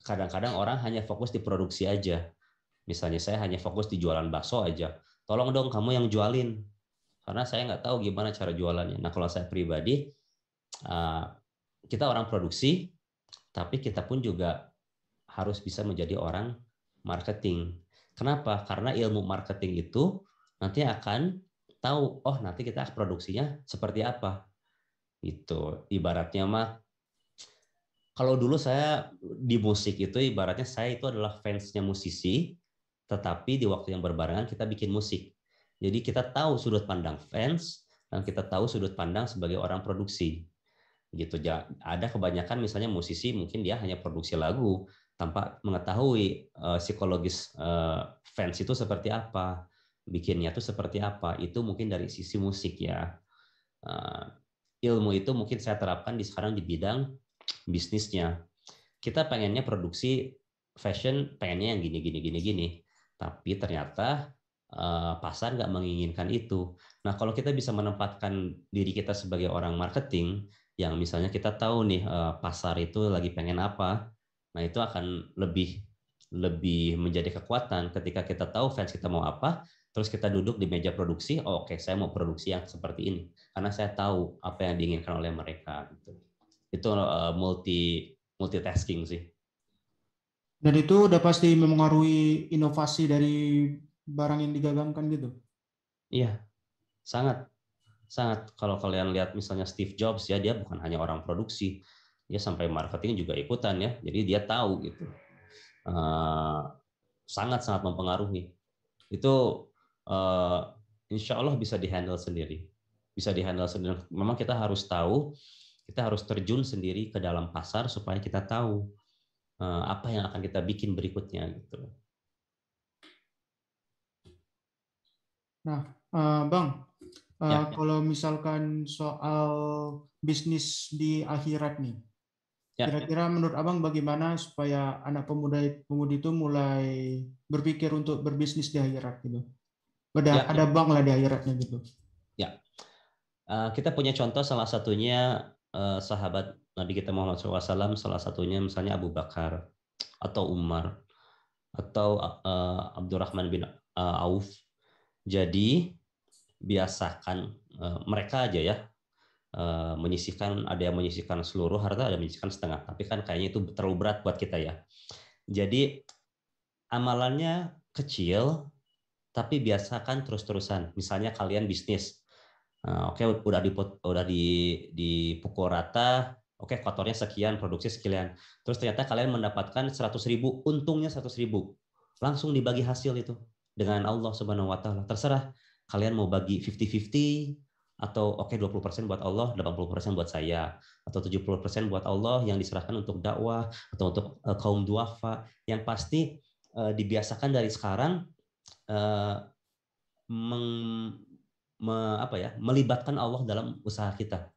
kadang-kadang orang hanya fokus di produksi aja. Misalnya saya hanya fokus di jualan bakso aja tolong dong kamu yang jualin karena saya nggak tahu gimana cara jualannya. Nah kalau saya pribadi, eh, kita orang produksi, tapi kita pun juga harus bisa menjadi orang marketing. Kenapa? Karena ilmu marketing itu nanti akan tahu, oh nanti kita produksinya seperti apa. Itu ibaratnya mah kalau dulu saya di musik itu ibaratnya saya itu adalah fansnya musisi, tetapi di waktu yang berbarengan kita bikin musik. Jadi kita tahu sudut pandang fans dan kita tahu sudut pandang sebagai orang produksi. Gitu. Ada kebanyakan misalnya musisi mungkin dia hanya produksi lagu tanpa mengetahui uh, psikologis uh, fans itu seperti apa, bikinnya itu seperti apa. Itu mungkin dari sisi musik ya. Uh, ilmu itu mungkin saya terapkan di sekarang di bidang bisnisnya. Kita pengennya produksi fashion pengennya yang gini gini gini gini. Tapi ternyata eh, pasar nggak menginginkan itu. Nah, kalau kita bisa menempatkan diri kita sebagai orang marketing, yang misalnya kita tahu nih eh, pasar itu lagi pengen apa, nah itu akan lebih lebih menjadi kekuatan ketika kita tahu fans kita mau apa, terus kita duduk di meja produksi, oh, oke okay, saya mau produksi yang seperti ini, karena saya tahu apa yang diinginkan oleh mereka. Gitu. Itu eh, multi multitasking sih. Dan itu udah pasti memengaruhi inovasi dari barang yang digagangkan gitu. Iya, sangat, sangat. Kalau kalian lihat misalnya Steve Jobs ya, dia bukan hanya orang produksi, dia sampai marketing juga ikutan ya. Jadi dia tahu gitu. Eh, sangat sangat mempengaruhi. Itu eh, insya Allah bisa dihandle sendiri, bisa dihandle sendiri. Memang kita harus tahu, kita harus terjun sendiri ke dalam pasar supaya kita tahu Eh, apa yang akan kita bikin berikutnya gitu. Nah, eh, Bang, eh, ya, ya. kalau misalkan soal bisnis di akhirat nih, ya, ya. kira-kira ya. menurut Abang bagaimana supaya anak pemuda pemudi itu mulai berpikir untuk berbisnis di akhirat gitu? Ada ya, ada ya. bank lah di akhiratnya gitu. Ya, kita punya contoh salah satunya sahabat Nabi kita Muhammad SAW salah satunya misalnya Abu Bakar atau Umar atau uh, Abdurrahman bin uh, Auf. Jadi biasakan uh, mereka aja ya uh, menyisihkan ada yang menyisihkan seluruh harta ada yang menyisihkan setengah. Tapi kan kayaknya itu terlalu berat buat kita ya. Jadi amalannya kecil tapi biasakan terus-terusan. Misalnya kalian bisnis, oke okay, udah di udah dipukul rata oke okay, kotornya sekian, produksi sekian. Terus ternyata kalian mendapatkan 100 ribu, untungnya 100 ribu. Langsung dibagi hasil itu dengan Allah Subhanahu wa taala. Terserah kalian mau bagi 50-50 atau oke okay, 20% buat Allah, 80% buat saya atau 70% buat Allah yang diserahkan untuk dakwah atau untuk eh, kaum duafa yang pasti uh, dibiasakan dari sekarang uh, meng, me, apa ya, melibatkan Allah dalam usaha kita.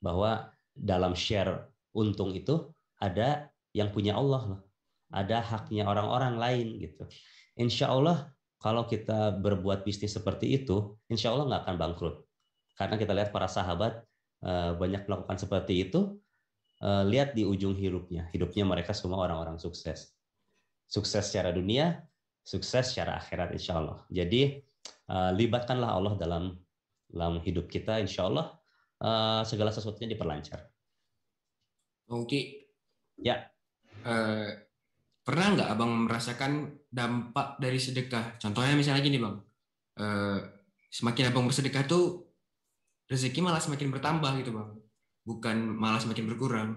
Bahwa dalam share untung itu ada yang punya Allah loh. Ada haknya orang-orang lain gitu. Insya Allah kalau kita berbuat bisnis seperti itu, insya Allah nggak akan bangkrut. Karena kita lihat para sahabat eh, banyak melakukan seperti itu, eh, lihat di ujung hidupnya. Hidupnya mereka semua orang-orang sukses. Sukses secara dunia, sukses secara akhirat insya Allah. Jadi eh, libatkanlah Allah dalam dalam hidup kita insya Allah Eh, segala sesuatunya diperlancar. Oke. Ya. Uh, pernah nggak abang merasakan dampak dari sedekah? Contohnya misalnya gini bang, uh, semakin abang bersedekah tuh rezeki malah semakin bertambah gitu bang, bukan malah semakin berkurang.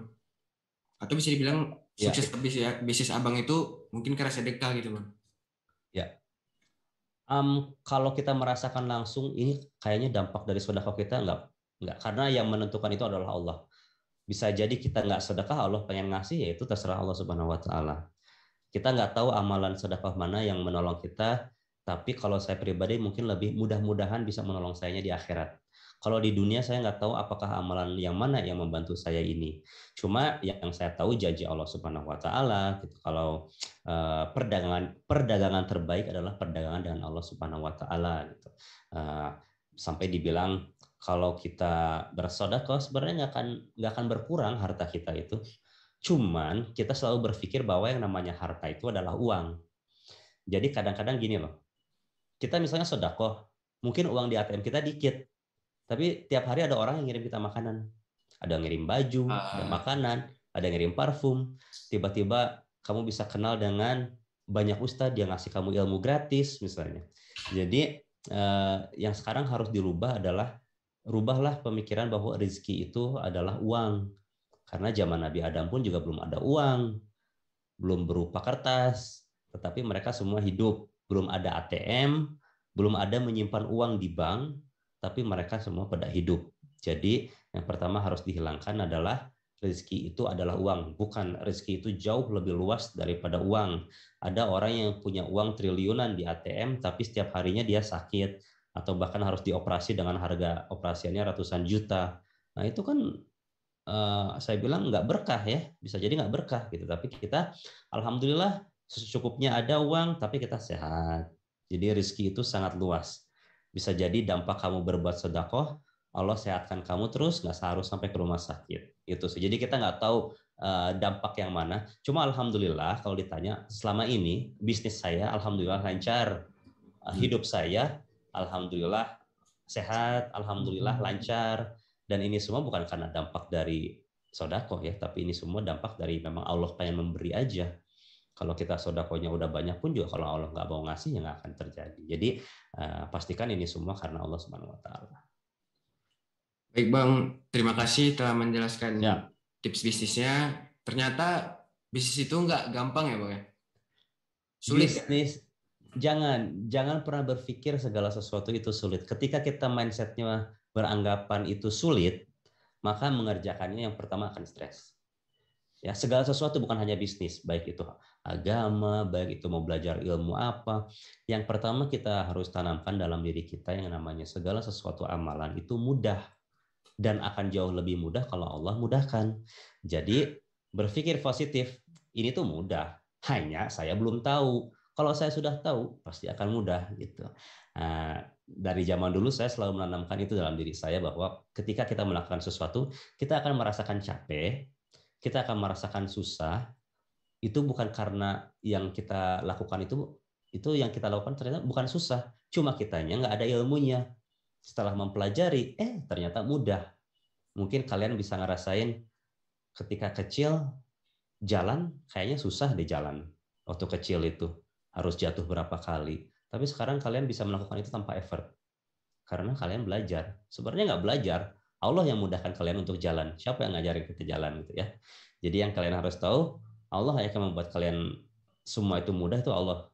Atau bisa dibilang ya. sukses ya. ya bisnis abang itu mungkin karena sedekah gitu bang. Ya. Um, kalau kita merasakan langsung ini kayaknya dampak dari sedekah kita nggak Enggak, karena yang menentukan itu adalah Allah. Bisa jadi kita nggak sedekah, Allah pengen ngasih, yaitu terserah Allah Subhanahu wa Ta'ala. Kita nggak tahu amalan sedekah mana yang menolong kita, tapi kalau saya pribadi mungkin lebih mudah-mudahan bisa menolong saya di akhirat. Kalau di dunia saya nggak tahu apakah amalan yang mana yang membantu saya ini. Cuma yang saya tahu janji Allah Subhanahu Wa Taala. Gitu. Kalau uh, perdagangan perdagangan terbaik adalah perdagangan dengan Allah Subhanahu Wa Taala. Gitu. Uh, sampai dibilang kalau kita bersodakoh sebenarnya nggak akan nggak akan berkurang harta kita itu. Cuman kita selalu berpikir bahwa yang namanya harta itu adalah uang. Jadi kadang-kadang gini loh, kita misalnya sodakoh, mungkin uang di ATM kita dikit, tapi tiap hari ada orang yang ngirim kita makanan. Ada yang ngirim baju, ah. ada makanan, ada yang ngirim parfum. Tiba-tiba kamu bisa kenal dengan banyak ustadz yang ngasih kamu ilmu gratis misalnya. Jadi eh, yang sekarang harus dirubah adalah rubahlah pemikiran bahwa rezeki itu adalah uang. Karena zaman Nabi Adam pun juga belum ada uang, belum berupa kertas, tetapi mereka semua hidup. Belum ada ATM, belum ada menyimpan uang di bank, tapi mereka semua pada hidup. Jadi yang pertama harus dihilangkan adalah rezeki itu adalah uang, bukan rezeki itu jauh lebih luas daripada uang. Ada orang yang punya uang triliunan di ATM, tapi setiap harinya dia sakit, atau bahkan harus dioperasi dengan harga operasinya ratusan juta. Nah itu kan uh, saya bilang nggak berkah ya, bisa jadi nggak berkah gitu. Tapi kita alhamdulillah secukupnya ada uang, tapi kita sehat. Jadi rizki itu sangat luas. Bisa jadi dampak kamu berbuat sedekah Allah sehatkan kamu terus, nggak seharus sampai ke rumah sakit. Itu sih. Jadi kita nggak tahu eh, dampak yang mana. Cuma alhamdulillah kalau ditanya selama ini bisnis saya alhamdulillah lancar, eh, hidup saya alhamdulillah sehat, alhamdulillah hmm. lancar. Dan ini semua bukan karena dampak dari sodako ya, tapi ini semua dampak dari memang Allah pengen memberi aja. Kalau kita sodakonya udah banyak pun juga kalau Allah nggak mau ngasih ya nggak akan terjadi. Jadi eh, pastikan ini semua karena Allah Subhanahu Wa Taala. Baik bang, terima kasih telah menjelaskan ya. tips bisnisnya. Ternyata bisnis itu nggak gampang ya bang ya? Sulit. Bisnis ya? jangan jangan pernah berpikir segala sesuatu itu sulit. Ketika kita mindsetnya beranggapan itu sulit, maka mengerjakannya yang pertama akan stres. Ya, segala sesuatu bukan hanya bisnis, baik itu agama, baik itu mau belajar ilmu apa. Yang pertama kita harus tanamkan dalam diri kita yang namanya segala sesuatu amalan itu mudah dan akan jauh lebih mudah kalau Allah mudahkan. Jadi berpikir positif ini tuh mudah, hanya saya belum tahu kalau saya sudah tahu, pasti akan mudah gitu. Nah, dari zaman dulu saya selalu menanamkan itu dalam diri saya bahwa ketika kita melakukan sesuatu, kita akan merasakan capek, kita akan merasakan susah. Itu bukan karena yang kita lakukan itu itu yang kita lakukan ternyata bukan susah, cuma kitanya nggak ada ilmunya. Setelah mempelajari, eh ternyata mudah. Mungkin kalian bisa ngerasain ketika kecil jalan kayaknya susah di jalan waktu kecil itu harus jatuh berapa kali. Tapi sekarang kalian bisa melakukan itu tanpa effort. Karena kalian belajar. Sebenarnya nggak belajar, Allah yang mudahkan kalian untuk jalan. Siapa yang ngajarin kita jalan gitu ya. Jadi yang kalian harus tahu, Allah yang akan membuat kalian semua itu mudah itu Allah.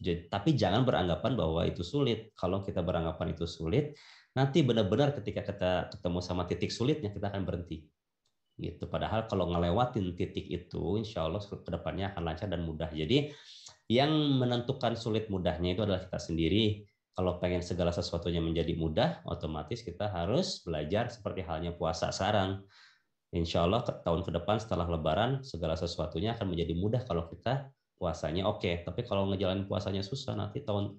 Jadi, tapi jangan beranggapan bahwa itu sulit. Kalau kita beranggapan itu sulit, nanti benar-benar ketika kita ketemu sama titik sulitnya kita akan berhenti. Gitu. Padahal kalau ngelewatin titik itu, insya Allah kedepannya akan lancar dan mudah. Jadi yang menentukan sulit mudahnya itu adalah kita sendiri. Kalau pengen segala sesuatunya menjadi mudah, otomatis kita harus belajar seperti halnya puasa sekarang. Insya Allah tahun ke depan setelah Lebaran segala sesuatunya akan menjadi mudah kalau kita puasanya oke. Okay. Tapi kalau ngejalanin puasanya susah nanti tahun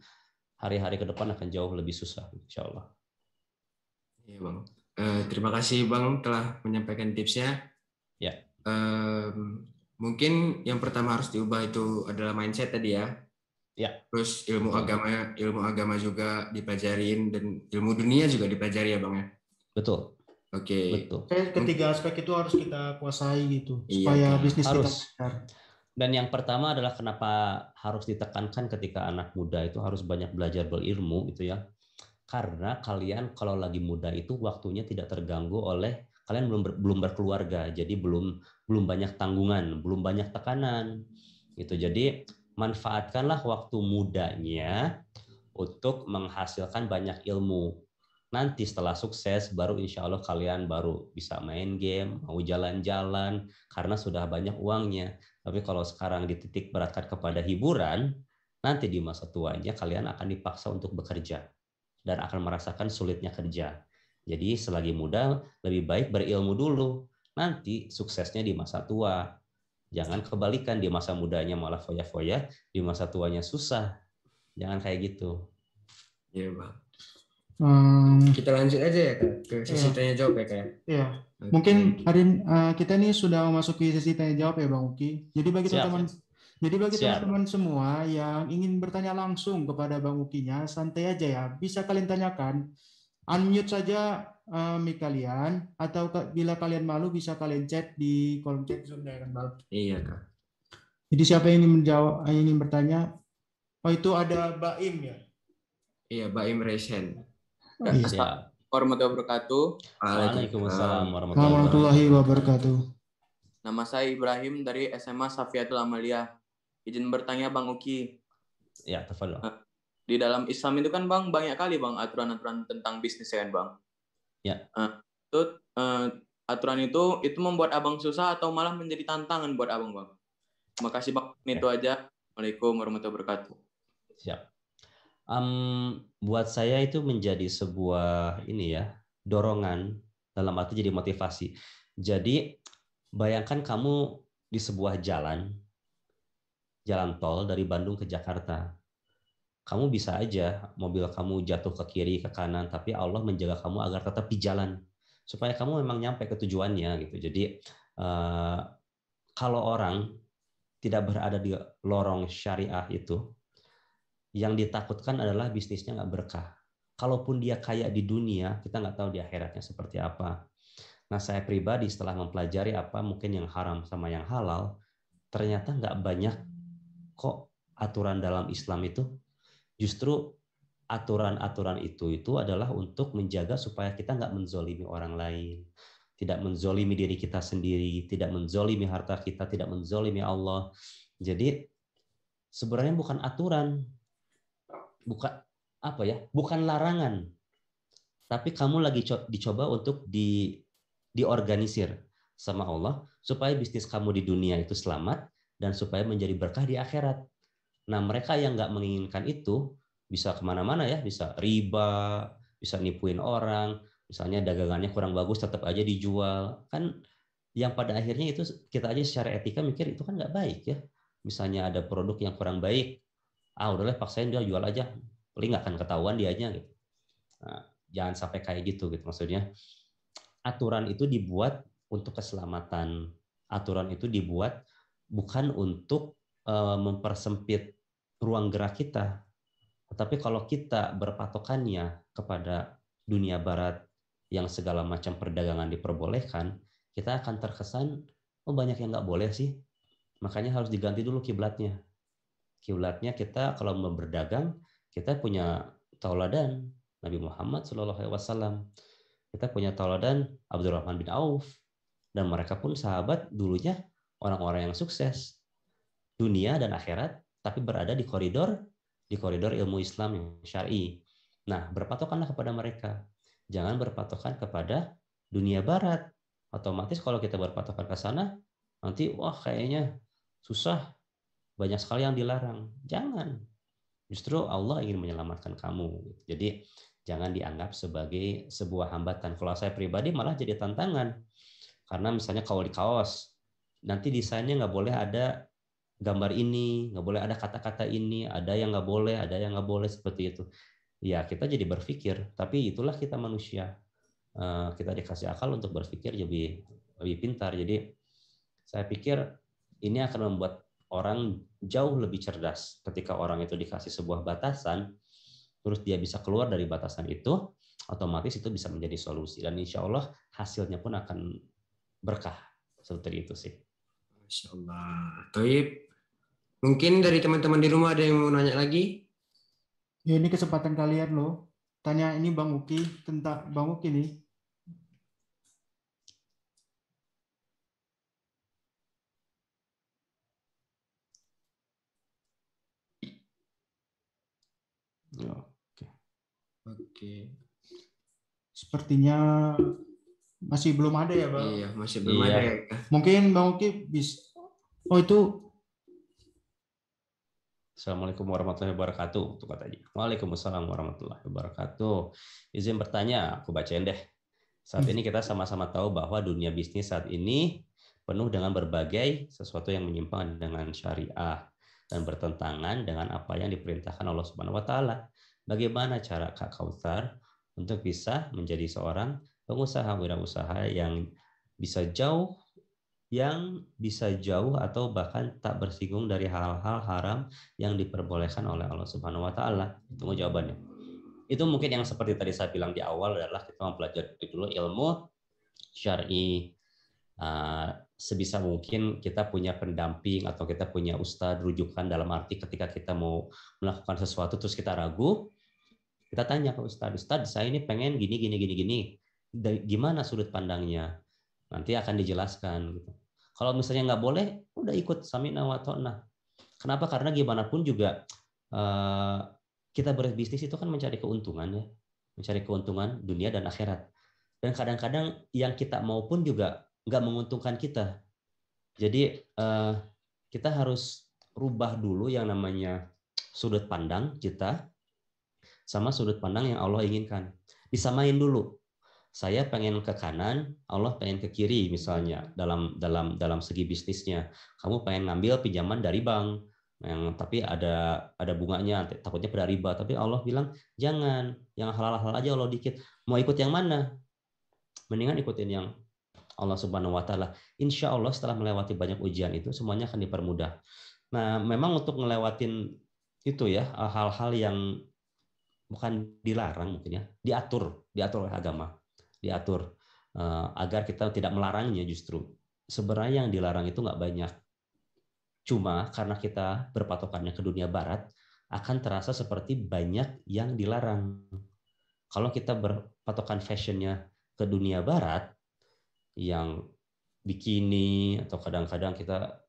hari-hari ke depan akan jauh lebih susah. Insya Allah. Iya bang. Uh, terima kasih bang telah menyampaikan tipsnya. Ya. Um, mungkin yang pertama harus diubah itu adalah mindset tadi ya. Ya. Terus ilmu agama, ilmu agama juga dipelajarin dan ilmu dunia juga dipelajari ya bang ya. Betul. Oke. Okay. Betul. Ketiga aspek itu harus kita kuasai gitu iya, supaya kan? bisnis harus. kita. Dan yang pertama adalah kenapa harus ditekankan ketika anak muda itu harus banyak belajar berilmu gitu ya. Karena kalian kalau lagi muda itu waktunya tidak terganggu oleh kalian belum ber, belum berkeluarga jadi belum belum banyak tanggungan, belum banyak tekanan. Gitu. Jadi manfaatkanlah waktu mudanya untuk menghasilkan banyak ilmu. Nanti setelah sukses, baru insya Allah kalian baru bisa main game, mau jalan-jalan, karena sudah banyak uangnya. Tapi kalau sekarang dititik beratkan kepada hiburan, nanti di masa tuanya kalian akan dipaksa untuk bekerja dan akan merasakan sulitnya kerja. Jadi selagi muda lebih baik berilmu dulu nanti suksesnya di masa tua. Jangan kebalikan di masa mudanya malah foya-foya, di masa tuanya susah. Jangan kayak gitu. Iya, Bang. Hmm. Kita lanjut aja ya ke iya. sesi ya. tanya jawab ya Kak. Ya? Iya. Mungkin hari uh, eh, kita ini sudah memasuki sesi tanya jawab ya Bang Uki. Jadi bagi teman-teman jadi bagi teman-teman semua yang ingin bertanya langsung kepada Bang Ukinya, santai aja ya. Bisa kalian tanyakan Unmute saja uh, mic kalian atau bila kalian malu bisa kalian chat di kolom chat Zoom ya kan Iya kak. Jadi siapa yang ingin menjawab, yang ingin bertanya? Oh itu ada Baim ya? Iya Baim Resen. Oh, iya. warahmatullahi wabarakatuh. Waalaikumsalam warahmatullahi wabarakatuh. Nama saya Ibrahim dari SMA Safiatul Amalia. Izin bertanya Bang Uki. Ya, tafadhol di dalam Islam itu kan bang banyak kali bang aturan-aturan tentang bisnis ya kan bang. Ya. Uh, nah, itu uh, eh, aturan itu itu membuat abang susah atau malah menjadi tantangan buat abang bang. Makasih bang. Ya. Itu aja. Assalamualaikum warahmatullahi wabarakatuh. Siap. Um, buat saya itu menjadi sebuah ini ya dorongan dalam arti jadi motivasi. Jadi bayangkan kamu di sebuah jalan jalan tol dari Bandung ke Jakarta kamu bisa aja mobil kamu jatuh ke kiri ke kanan tapi Allah menjaga kamu agar tetap di jalan supaya kamu memang nyampe ke tujuannya gitu jadi eh, kalau orang tidak berada di lorong syariah itu yang ditakutkan adalah bisnisnya nggak berkah kalaupun dia kaya di dunia kita nggak tahu di akhiratnya seperti apa nah saya pribadi setelah mempelajari apa mungkin yang haram sama yang halal ternyata nggak banyak kok aturan dalam Islam itu justru aturan-aturan itu itu adalah untuk menjaga supaya kita nggak menzolimi orang lain, tidak menzolimi diri kita sendiri, tidak menzolimi harta kita, tidak menzolimi Allah. Jadi sebenarnya bukan aturan, bukan apa ya, bukan larangan, tapi kamu lagi dicoba untuk di diorganisir sama Allah supaya bisnis kamu di dunia itu selamat dan supaya menjadi berkah di akhirat. Nah mereka yang nggak menginginkan itu bisa kemana-mana ya, bisa riba, bisa nipuin orang, misalnya dagangannya kurang bagus tetap aja dijual, kan yang pada akhirnya itu kita aja secara etika mikir itu kan nggak baik ya. Misalnya ada produk yang kurang baik, ah udahlah paksain dia jual aja, paling nggak akan ketahuan dianya gitu. Nah, jangan sampai kayak gitu gitu maksudnya. Aturan itu dibuat untuk keselamatan. Aturan itu dibuat bukan untuk Eh, mempersempit ruang gerak kita. Tetapi kalau kita berpatokannya kepada dunia barat yang segala macam perdagangan diperbolehkan, kita akan terkesan oh banyak yang nggak boleh sih. Makanya harus diganti dulu kiblatnya. Kiblatnya kita kalau mau berdagang kita punya tauladan Nabi Muhammad SAW. Kita punya tauladan Abdurrahman bin Auf dan mereka pun sahabat dulunya orang-orang yang sukses dunia dan akhirat, tapi berada di koridor di koridor ilmu Islam yang syar'i. Nah, berpatokanlah kepada mereka. Jangan berpatokan kepada dunia barat. Otomatis kalau kita berpatokan ke sana, nanti wah kayaknya susah, banyak sekali yang dilarang. Jangan. Justru Allah ingin menyelamatkan kamu. Jadi jangan dianggap sebagai sebuah hambatan. Kalau saya pribadi malah jadi tantangan. Karena misalnya kalau di kaos, nanti desainnya nggak boleh ada gambar ini, nggak boleh ada kata-kata ini, ada yang nggak boleh, ada yang nggak boleh seperti itu. Ya kita jadi berpikir, tapi itulah kita manusia. Eh, kita dikasih akal untuk berpikir jadi lebih pintar. Jadi saya pikir ini akan membuat orang jauh lebih cerdas ketika orang itu dikasih sebuah batasan, terus dia bisa keluar dari batasan itu, otomatis itu bisa menjadi solusi. Dan insya Allah hasilnya pun akan berkah. Seperti itu sih. Masya Allah. Taib, Mungkin dari teman-teman di rumah ada yang mau nanya lagi? Ya, ini kesempatan kalian loh. Tanya ini Bang Uki tentang Bang Uki nih. Ya, oke. Oke. Sepertinya masih belum ada ya, Bang? Iya, masih belum iya. ada. Ya. Mungkin Bang Uki bisa Oh, itu Assalamualaikum warahmatullahi wabarakatuh. Tuh katanya. Waalaikumsalam warahmatullahi wabarakatuh. Izin bertanya, aku bacain deh. Saat ini kita sama-sama tahu bahwa dunia bisnis saat ini penuh dengan berbagai sesuatu yang menyimpang dengan syariah dan bertentangan dengan apa yang diperintahkan Allah Subhanahu wa taala. Bagaimana cara Kak Kautsar untuk bisa menjadi seorang pengusaha wirausaha yang bisa jauh yang bisa jauh atau bahkan tak bersinggung dari hal-hal haram yang diperbolehkan oleh Allah Subhanahu wa taala. itu jawabannya. Itu mungkin yang seperti tadi saya bilang di awal adalah kita mempelajari dulu ilmu syar'i ah, sebisa mungkin kita punya pendamping atau kita punya ustadz rujukan dalam arti ketika kita mau melakukan sesuatu terus kita ragu kita tanya ke ustadz ustadz saya ini pengen gini gini gini gini gimana sudut pandangnya nanti akan dijelaskan gitu kalau misalnya nggak boleh, udah ikut samina wa nah. Kenapa? Karena gimana pun juga eh, kita berbisnis itu kan mencari keuntungan ya, mencari keuntungan dunia dan akhirat. Dan kadang-kadang yang kita mau pun juga nggak menguntungkan kita. Jadi eh, kita harus rubah dulu yang namanya sudut pandang kita sama sudut pandang yang Allah inginkan. Disamain dulu saya pengen ke kanan, Allah pengen ke kiri misalnya dalam dalam dalam segi bisnisnya. Kamu pengen ngambil pinjaman dari bank yang tapi ada ada bunganya, takutnya pada riba. Tapi Allah bilang jangan, yang halal-halal aja Allah dikit. Mau ikut yang mana? Mendingan ikutin yang Allah Subhanahu wa taala. Insya Allah setelah melewati banyak ujian itu semuanya akan dipermudah. Nah, memang untuk ngelewatin itu ya hal-hal yang bukan dilarang mungkin ya, diatur, diatur oleh agama diatur eh, agar kita tidak melarangnya justru. Sebenarnya yang dilarang itu nggak banyak. Cuma karena kita berpatokannya ke dunia barat, akan terasa seperti banyak yang dilarang. Kalau kita berpatokan fashionnya ke dunia barat, yang bikini atau kadang-kadang kita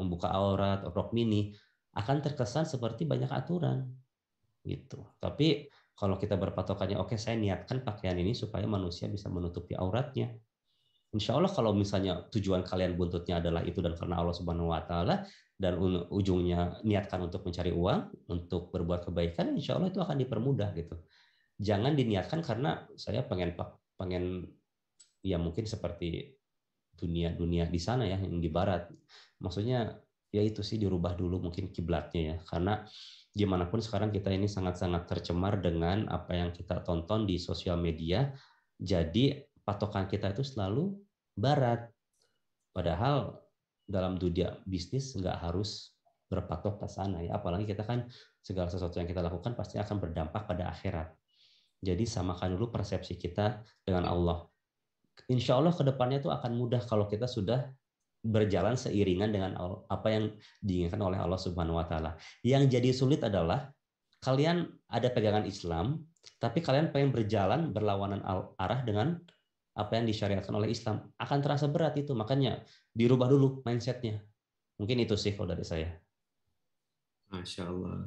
membuka aurat, rok mini, akan terkesan seperti banyak aturan gitu. Tapi kalau kita berpatokannya, oke okay, saya niatkan pakaian ini supaya manusia bisa menutupi auratnya. Insya Allah kalau misalnya tujuan kalian buntutnya adalah itu dan karena Allah Subhanahu Wa Taala dan ujungnya niatkan untuk mencari uang, untuk berbuat kebaikan, insya Allah itu akan dipermudah gitu. Jangan diniatkan karena saya pengen pengen ya mungkin seperti dunia-dunia di sana ya yang di barat. Maksudnya ya itu sih dirubah dulu mungkin kiblatnya ya karena gimana pun sekarang kita ini sangat-sangat tercemar dengan apa yang kita tonton di sosial media. Jadi patokan kita itu selalu barat. Padahal dalam dunia bisnis nggak harus berpatok ke sana ya. Apalagi kita kan segala sesuatu yang kita lakukan pasti akan berdampak pada akhirat. Jadi samakan dulu persepsi kita dengan Allah. Insya Allah kedepannya itu akan mudah kalau kita sudah berjalan seiringan dengan apa yang diinginkan oleh Allah Subhanahu wa taala. Yang jadi sulit adalah kalian ada pegangan Islam, tapi kalian pengen berjalan berlawanan arah dengan apa yang disyariatkan oleh Islam. Akan terasa berat itu, makanya dirubah dulu mindsetnya. Mungkin itu sih kalau dari saya. Masya Allah,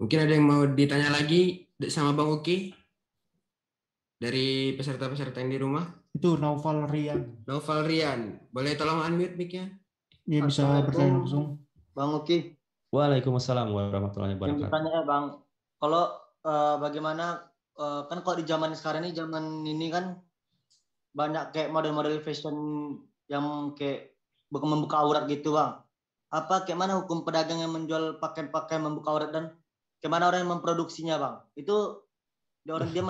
Mungkin ada yang mau ditanya lagi sama Bang Uki? dari peserta-peserta yang di rumah? Itu Naufal Rian. Naufal Rian. Boleh tolong unmute mic-nya? Iya, bisa bertanya langsung. Bang Uki. Waalaikumsalam warahmatullahi wabarakatuh. Yang ya Bang, kalau uh, bagaimana uh, kan kalau di zaman sekarang ini zaman ini kan banyak kayak model-model fashion yang kayak membuka aurat gitu, Bang. Apa kayak mana hukum pedagang yang menjual pakaian-pakaian membuka aurat dan kemana orang yang memproduksinya, Bang? Itu dia orang dia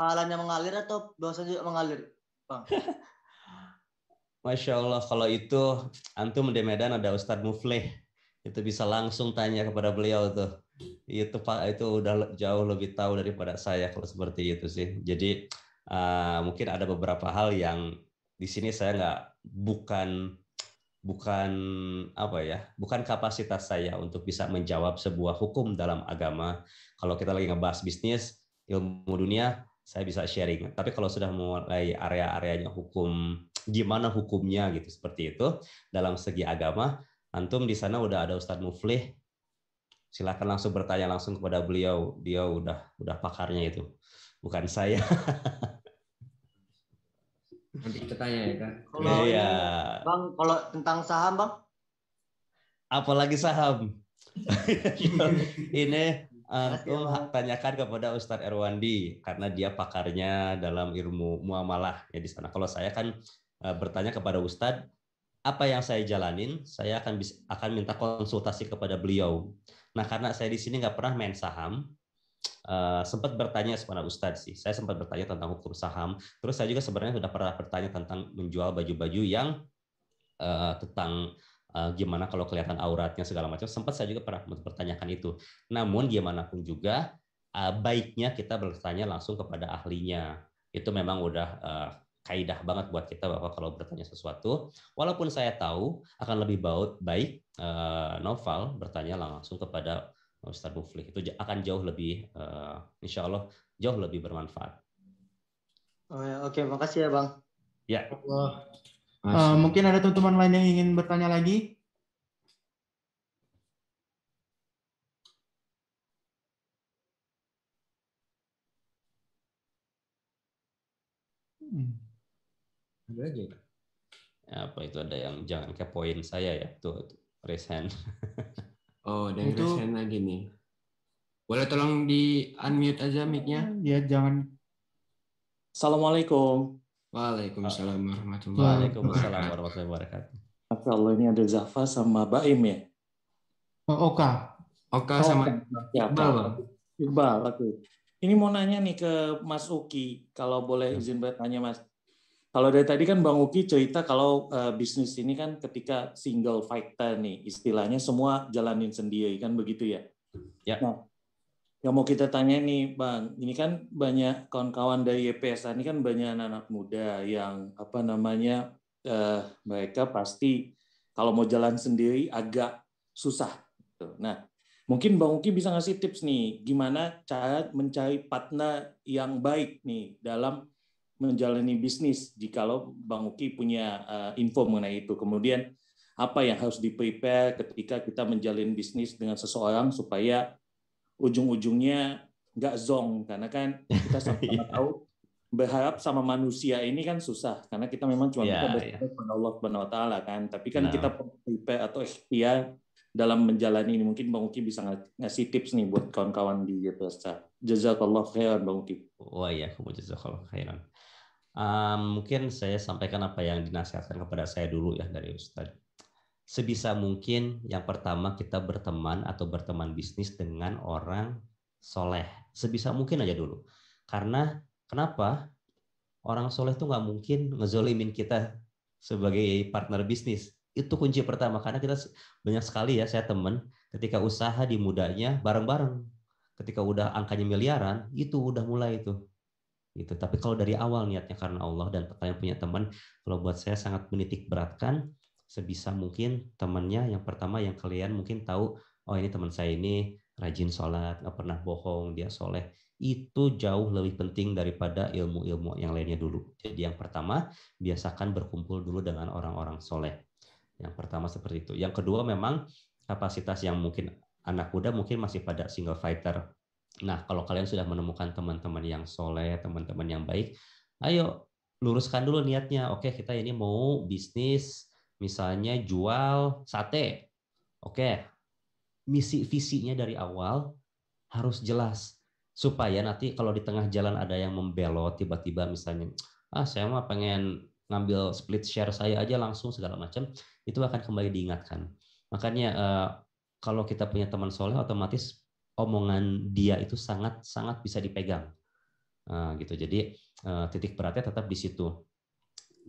pahalanya mengalir atau dosa juga mengalir, Bang? Masya Allah, kalau itu antum di Medan ada Ustadz Mufleh, itu bisa langsung tanya kepada beliau tuh. Itu Pak itu udah jauh lebih tahu daripada saya kalau seperti itu sih. Jadi uh, mungkin ada beberapa hal yang di sini saya nggak bukan bukan apa ya, bukan kapasitas saya untuk bisa menjawab sebuah hukum dalam agama. Kalau kita lagi ngebahas bisnis, ilmu dunia, saya bisa sharing. Tapi kalau sudah mulai area-areanya hukum, gimana hukumnya gitu seperti itu dalam segi agama, antum di sana udah ada Ustadz Muflih, silahkan langsung bertanya langsung kepada beliau, dia udah udah pakarnya itu, bukan saya. Nanti kita tanya ya kan. Kalau iya. Bang, kalau tentang saham bang? Apalagi saham. ini Eh, Antum ya, oh, tanyakan kepada Ustadz Erwandi karena dia pakarnya dalam ilmu muamalah ya di sana. Kalau saya kan eh, bertanya kepada Ustadz apa yang saya jalanin, saya akan bisa, akan minta konsultasi kepada beliau. Nah karena saya di sini nggak pernah main saham, Uh, sempat bertanya kepada Ustadz sih. Saya sempat bertanya tentang hukum saham. Terus saya juga sebenarnya sudah pernah bertanya tentang menjual baju-baju yang uh, tentang uh, gimana kalau kelihatan auratnya segala macam. Sempat saya juga pernah mempertanyakan itu. Namun gimana pun juga uh, baiknya kita bertanya langsung kepada ahlinya. Itu memang udah uh, kaidah banget buat kita bahwa kalau bertanya sesuatu, walaupun saya tahu akan lebih baik uh, novel bertanya langsung kepada Ustadz Muflih itu akan jauh lebih, uh, insya Allah jauh lebih bermanfaat. Oh ya, Oke, okay. makasih ya Bang. Ya. Uh, mungkin ada teman-teman lain yang ingin bertanya lagi? Hmm. lagi? Ya, apa itu ada yang jangan kepoin saya ya tuh, tuh hand. oh, ada yang itu... hand lagi nih. Boleh tolong di unmute aja mic-nya? Ya, jangan. Assalamualaikum. Waalaikumsalam warahmatullahi wabarakatuh. Waalaikumsalam warahmatullahi wabarakatuh. Masya Allah ini ada Zafa sama Baim ya? Oh, Oka. Oka oh, sama ya, Iqbal. Iqbal, oke. Ini mau nanya nih ke Mas Uki, kalau boleh ya. izin bertanya Mas. Kalau dari tadi kan Bang Uki cerita kalau uh, bisnis ini kan ketika single fighter nih, istilahnya semua jalanin sendiri kan begitu ya? Ya. Nah, yang mau kita tanya nih bang ini kan banyak kawan-kawan dari YPS ini kan banyak anak-anak muda yang apa namanya eh, mereka pasti kalau mau jalan sendiri agak susah nah mungkin bang Uki bisa ngasih tips nih gimana cara mencari partner yang baik nih dalam menjalani bisnis jikalau bang Uki punya uh, info mengenai itu kemudian apa yang harus di prepare ketika kita menjalin bisnis dengan seseorang supaya ujung-ujungnya nggak zong karena kan kita sama-sama iya. tahu berharap sama manusia ini kan susah karena kita memang cuma yeah, bisa berharap yeah. Iya. Allah Subhanahu wa taala kan tapi kan no. kita prepare atau ikhtiar dalam menjalani ini mungkin Bang Uki bisa ngasih tips nih buat kawan-kawan di Yatwasa. Jazakallah khairan Bang Uki. Wah ya, kamu jazakallah khairan. Um, mungkin saya sampaikan apa yang dinasihatkan kepada saya dulu ya dari Ustadz sebisa mungkin yang pertama kita berteman atau berteman bisnis dengan orang soleh sebisa mungkin aja dulu karena kenapa orang soleh tuh nggak mungkin ngezolimin kita sebagai partner bisnis itu kunci pertama karena kita banyak sekali ya saya temen ketika usaha di mudanya bareng-bareng ketika udah angkanya miliaran itu udah mulai itu Itu. tapi kalau dari awal niatnya karena Allah dan pertanyaan punya teman kalau buat saya sangat menitik beratkan sebisa mungkin temannya yang pertama yang kalian mungkin tahu oh ini teman saya ini rajin sholat nggak pernah bohong dia soleh itu jauh lebih penting daripada ilmu-ilmu yang lainnya dulu. Jadi yang pertama, biasakan berkumpul dulu dengan orang-orang soleh. Yang pertama seperti itu. Yang kedua memang kapasitas yang mungkin anak muda mungkin masih pada single fighter. Nah, kalau kalian sudah menemukan teman-teman yang soleh, teman-teman yang baik, ayo luruskan dulu niatnya. Oke, kita ini mau bisnis misalnya jual sate. Oke. Misi visinya dari awal harus jelas supaya nanti kalau di tengah jalan ada yang membelot tiba-tiba misalnya ah saya mau pengen ngambil split share saya aja langsung segala macam itu akan kembali diingatkan makanya eh, kalau kita punya teman soleh otomatis omongan dia itu sangat sangat bisa dipegang nah, gitu jadi eh, titik beratnya tetap di situ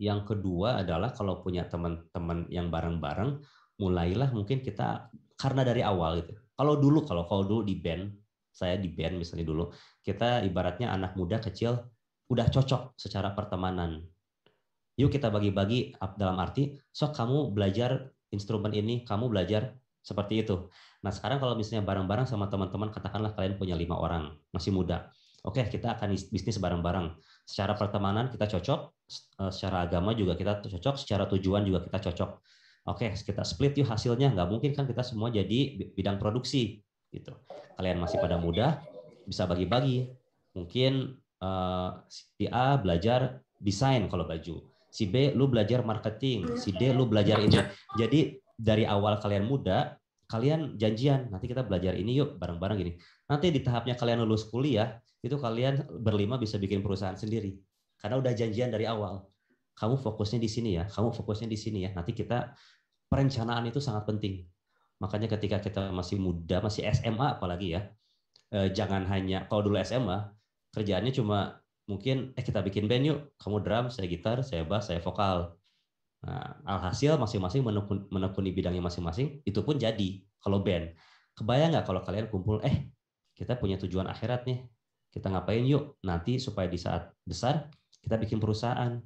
yang kedua adalah kalau punya teman-teman yang bareng-bareng, mulailah mungkin kita karena dari awal gitu. Kalau dulu kalau kalau dulu di band, saya di band misalnya dulu, kita ibaratnya anak muda kecil udah cocok secara pertemanan. Yuk kita bagi-bagi dalam arti sok kamu belajar instrumen ini, kamu belajar seperti itu. Nah sekarang kalau misalnya bareng-bareng sama teman-teman katakanlah kalian punya lima orang masih muda, oke kita akan bisnis bareng-bareng secara pertemanan kita cocok, eh, secara agama juga kita cocok, secara tujuan juga kita cocok. Oke, kita split yuk hasilnya. Nggak mungkin kan kita semua jadi bidang produksi gitu. Kalian masih pada muda, bisa bagi-bagi. Mungkin uh, si A belajar desain kalau baju, si B lu belajar marketing, si D lu belajar ini. Jadi dari awal kalian muda, kalian janjian nanti kita belajar ini yuk bareng-bareng gini. Nanti di tahapnya kalian lulus kuliah, itu kalian berlima bisa bikin perusahaan sendiri karena udah janjian dari awal kamu fokusnya di sini ya kamu fokusnya di sini ya nanti kita perencanaan itu sangat penting makanya ketika kita masih muda masih SMA apalagi ya eh, jangan hanya kalau dulu SMA kerjaannya cuma mungkin eh kita bikin band yuk kamu drum saya gitar saya bass saya vokal nah, alhasil masing-masing menekuni, menekuni bidangnya masing-masing itu pun jadi kalau band kebayang nggak kalau kalian kumpul eh kita punya tujuan akhirat nih kita ngapain yuk nanti supaya di saat besar kita bikin perusahaan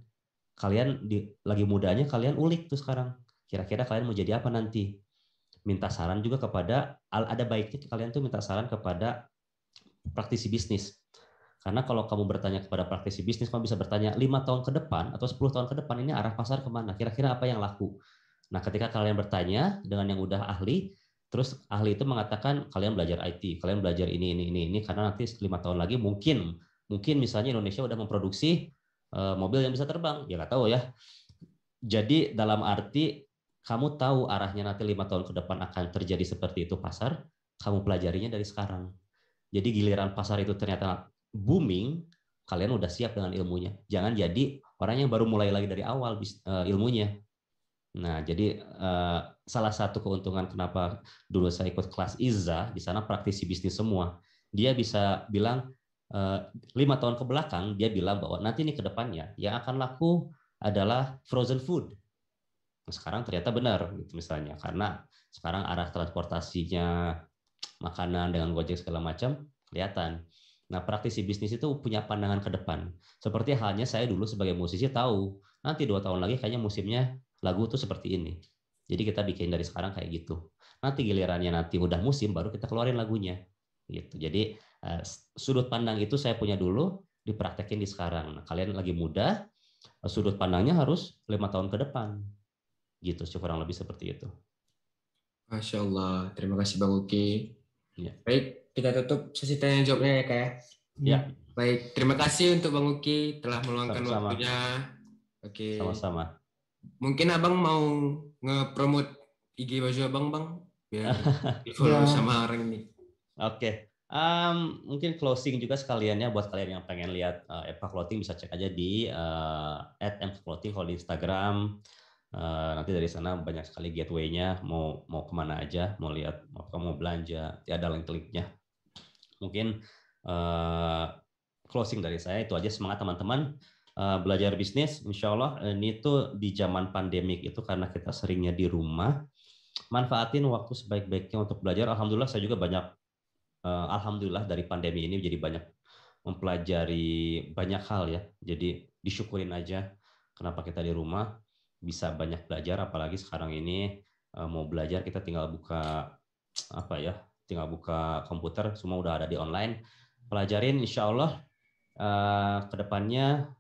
kalian di, lagi mudanya kalian ulik tuh sekarang kira-kira kalian mau jadi apa nanti minta saran juga kepada ada baiknya kalian tuh minta saran kepada praktisi bisnis karena kalau kamu bertanya kepada praktisi bisnis kamu bisa bertanya lima tahun ke depan atau 10 tahun ke depan ini arah pasar kemana kira-kira apa yang laku nah ketika kalian bertanya dengan yang udah ahli Terus ahli itu mengatakan kalian belajar IT, kalian belajar ini ini ini ini karena nanti lima tahun lagi mungkin mungkin misalnya Indonesia udah memproduksi eh, mobil yang bisa terbang, ya nggak tahu ya. Jadi dalam arti kamu tahu arahnya nanti lima tahun ke depan akan terjadi seperti itu pasar, kamu pelajarinya dari sekarang. Jadi giliran pasar itu ternyata booming, kalian udah siap dengan ilmunya. Jangan jadi orang yang baru mulai lagi dari awal eh, ilmunya. Nah, jadi uh, salah satu keuntungan kenapa dulu saya ikut kelas Iza di sana praktisi bisnis semua. Dia bisa bilang eh, lima uh, tahun ke belakang dia bilang bahwa nanti ini ke depannya yang akan laku adalah frozen food. Nah, sekarang ternyata benar gitu misalnya karena sekarang arah transportasinya makanan dengan Gojek segala macam kelihatan. Nah, praktisi bisnis itu punya pandangan ke depan. Seperti halnya saya dulu sebagai musisi tahu, nanti dua tahun lagi kayaknya musimnya lagu tuh seperti ini. Jadi kita bikin dari sekarang kayak gitu. Nanti gilirannya nanti udah musim baru kita keluarin lagunya. Gitu. Jadi eh, sudut pandang itu saya punya dulu dipraktekin di sekarang. Nah, kalian lagi muda, eh, sudut pandangnya harus lima tahun ke depan. Gitu kurang lebih seperti itu. Masya Allah. Terima kasih Bang Uki. Ya. Baik, kita tutup sesi tanya jawabnya ya kak ya. Ya. Baik, terima kasih untuk Bang Uki telah meluangkan Sama-sama. waktunya. Oke. Okay. Sama-sama mungkin abang mau nge-promote IG baju abang bang ya di follow yeah. sama orang ini. Oke. Okay. Um, mungkin closing juga sekalian ya buat kalian yang pengen lihat uh, Eva Clothing bisa cek aja di uh, eh, @mclothing kalau di Instagram. Uh, nanti dari sana banyak sekali gateway-nya mau mau kemana aja mau lihat mau mau belanja ya ada link kliknya mungkin uh, closing dari saya itu aja semangat teman-teman Eh, belajar bisnis, insya Allah eh, ini tuh di zaman pandemik itu karena kita seringnya di rumah, manfaatin waktu sebaik-baiknya untuk belajar. Alhamdulillah saya juga banyak, uh, alhamdulillah dari pandemi ini jadi banyak mempelajari banyak hal ya. Jadi disyukurin aja kenapa kita di rumah bisa banyak belajar, apalagi sekarang ini uh, mau belajar kita tinggal buka apa ya, tinggal buka komputer, semua udah ada di online. Pelajarin, insya Allah uh, kedepannya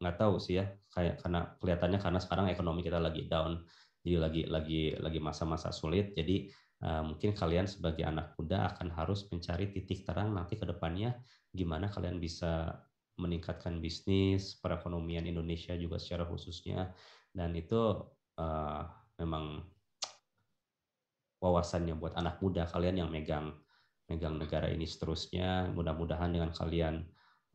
nggak tahu sih ya kayak karena kelihatannya karena sekarang ekonomi kita lagi down jadi lagi lagi lagi masa-masa sulit jadi uh, mungkin kalian sebagai anak muda akan harus mencari titik terang nanti ke depannya gimana kalian bisa meningkatkan bisnis perekonomian Indonesia juga secara khususnya dan itu uh, memang wawasannya buat anak muda kalian yang megang megang negara ini seterusnya mudah-mudahan dengan kalian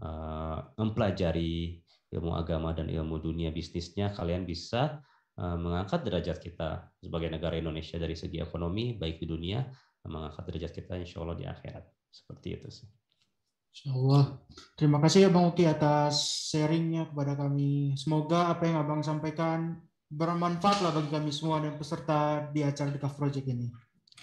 uh, mempelajari ilmu agama dan ilmu dunia bisnisnya kalian bisa eh, mengangkat derajat kita sebagai negara Indonesia dari segi ekonomi baik di dunia mengangkat derajat kita insya Allah di akhirat seperti itu sih. Insya Allah. Terima kasih ya Bang Uki atas sharingnya kepada kami. Semoga apa yang Abang sampaikan bermanfaat lah bagi kami semua dan peserta di acara The Project ini.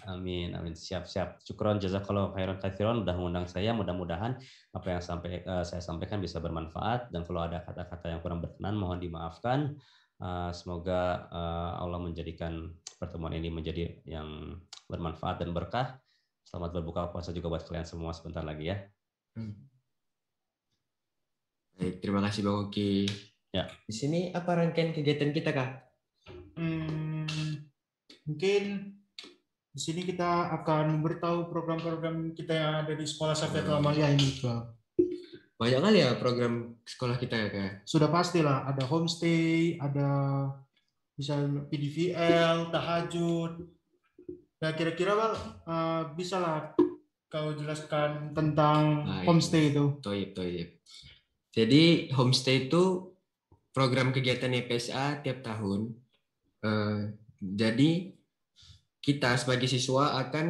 Amin, amin. Siap, siap. Syukron jazakallah khairan kathiron udah mengundang saya. Mudah-mudahan apa yang sampai uh, saya sampaikan bisa bermanfaat dan kalau ada kata-kata yang kurang berkenan mohon dimaafkan. Uh, semoga uh, Allah menjadikan pertemuan ini menjadi yang bermanfaat dan berkah. Selamat berbuka puasa juga buat kalian semua sebentar lagi ya. Hmm. Baik, terima kasih Bang Oki. Ya. Di sini apa rangkaian kegiatan kita, Kak? Hmm, mungkin di sini kita akan memberitahu program-program kita yang ada di Sekolah Safiatul Amalia ini, Bang. Banyak kali ya program sekolah kita ya, Kak? Sudah pastilah, ada homestay, ada bisa PDVL, tahajud. Nah, kira-kira Bang, uh, eh, bisa lah kau jelaskan tentang nah, homestay itu. Toyib, toyib. Jadi homestay itu program kegiatan EPSA tiap tahun. Uh, jadi kita sebagai siswa akan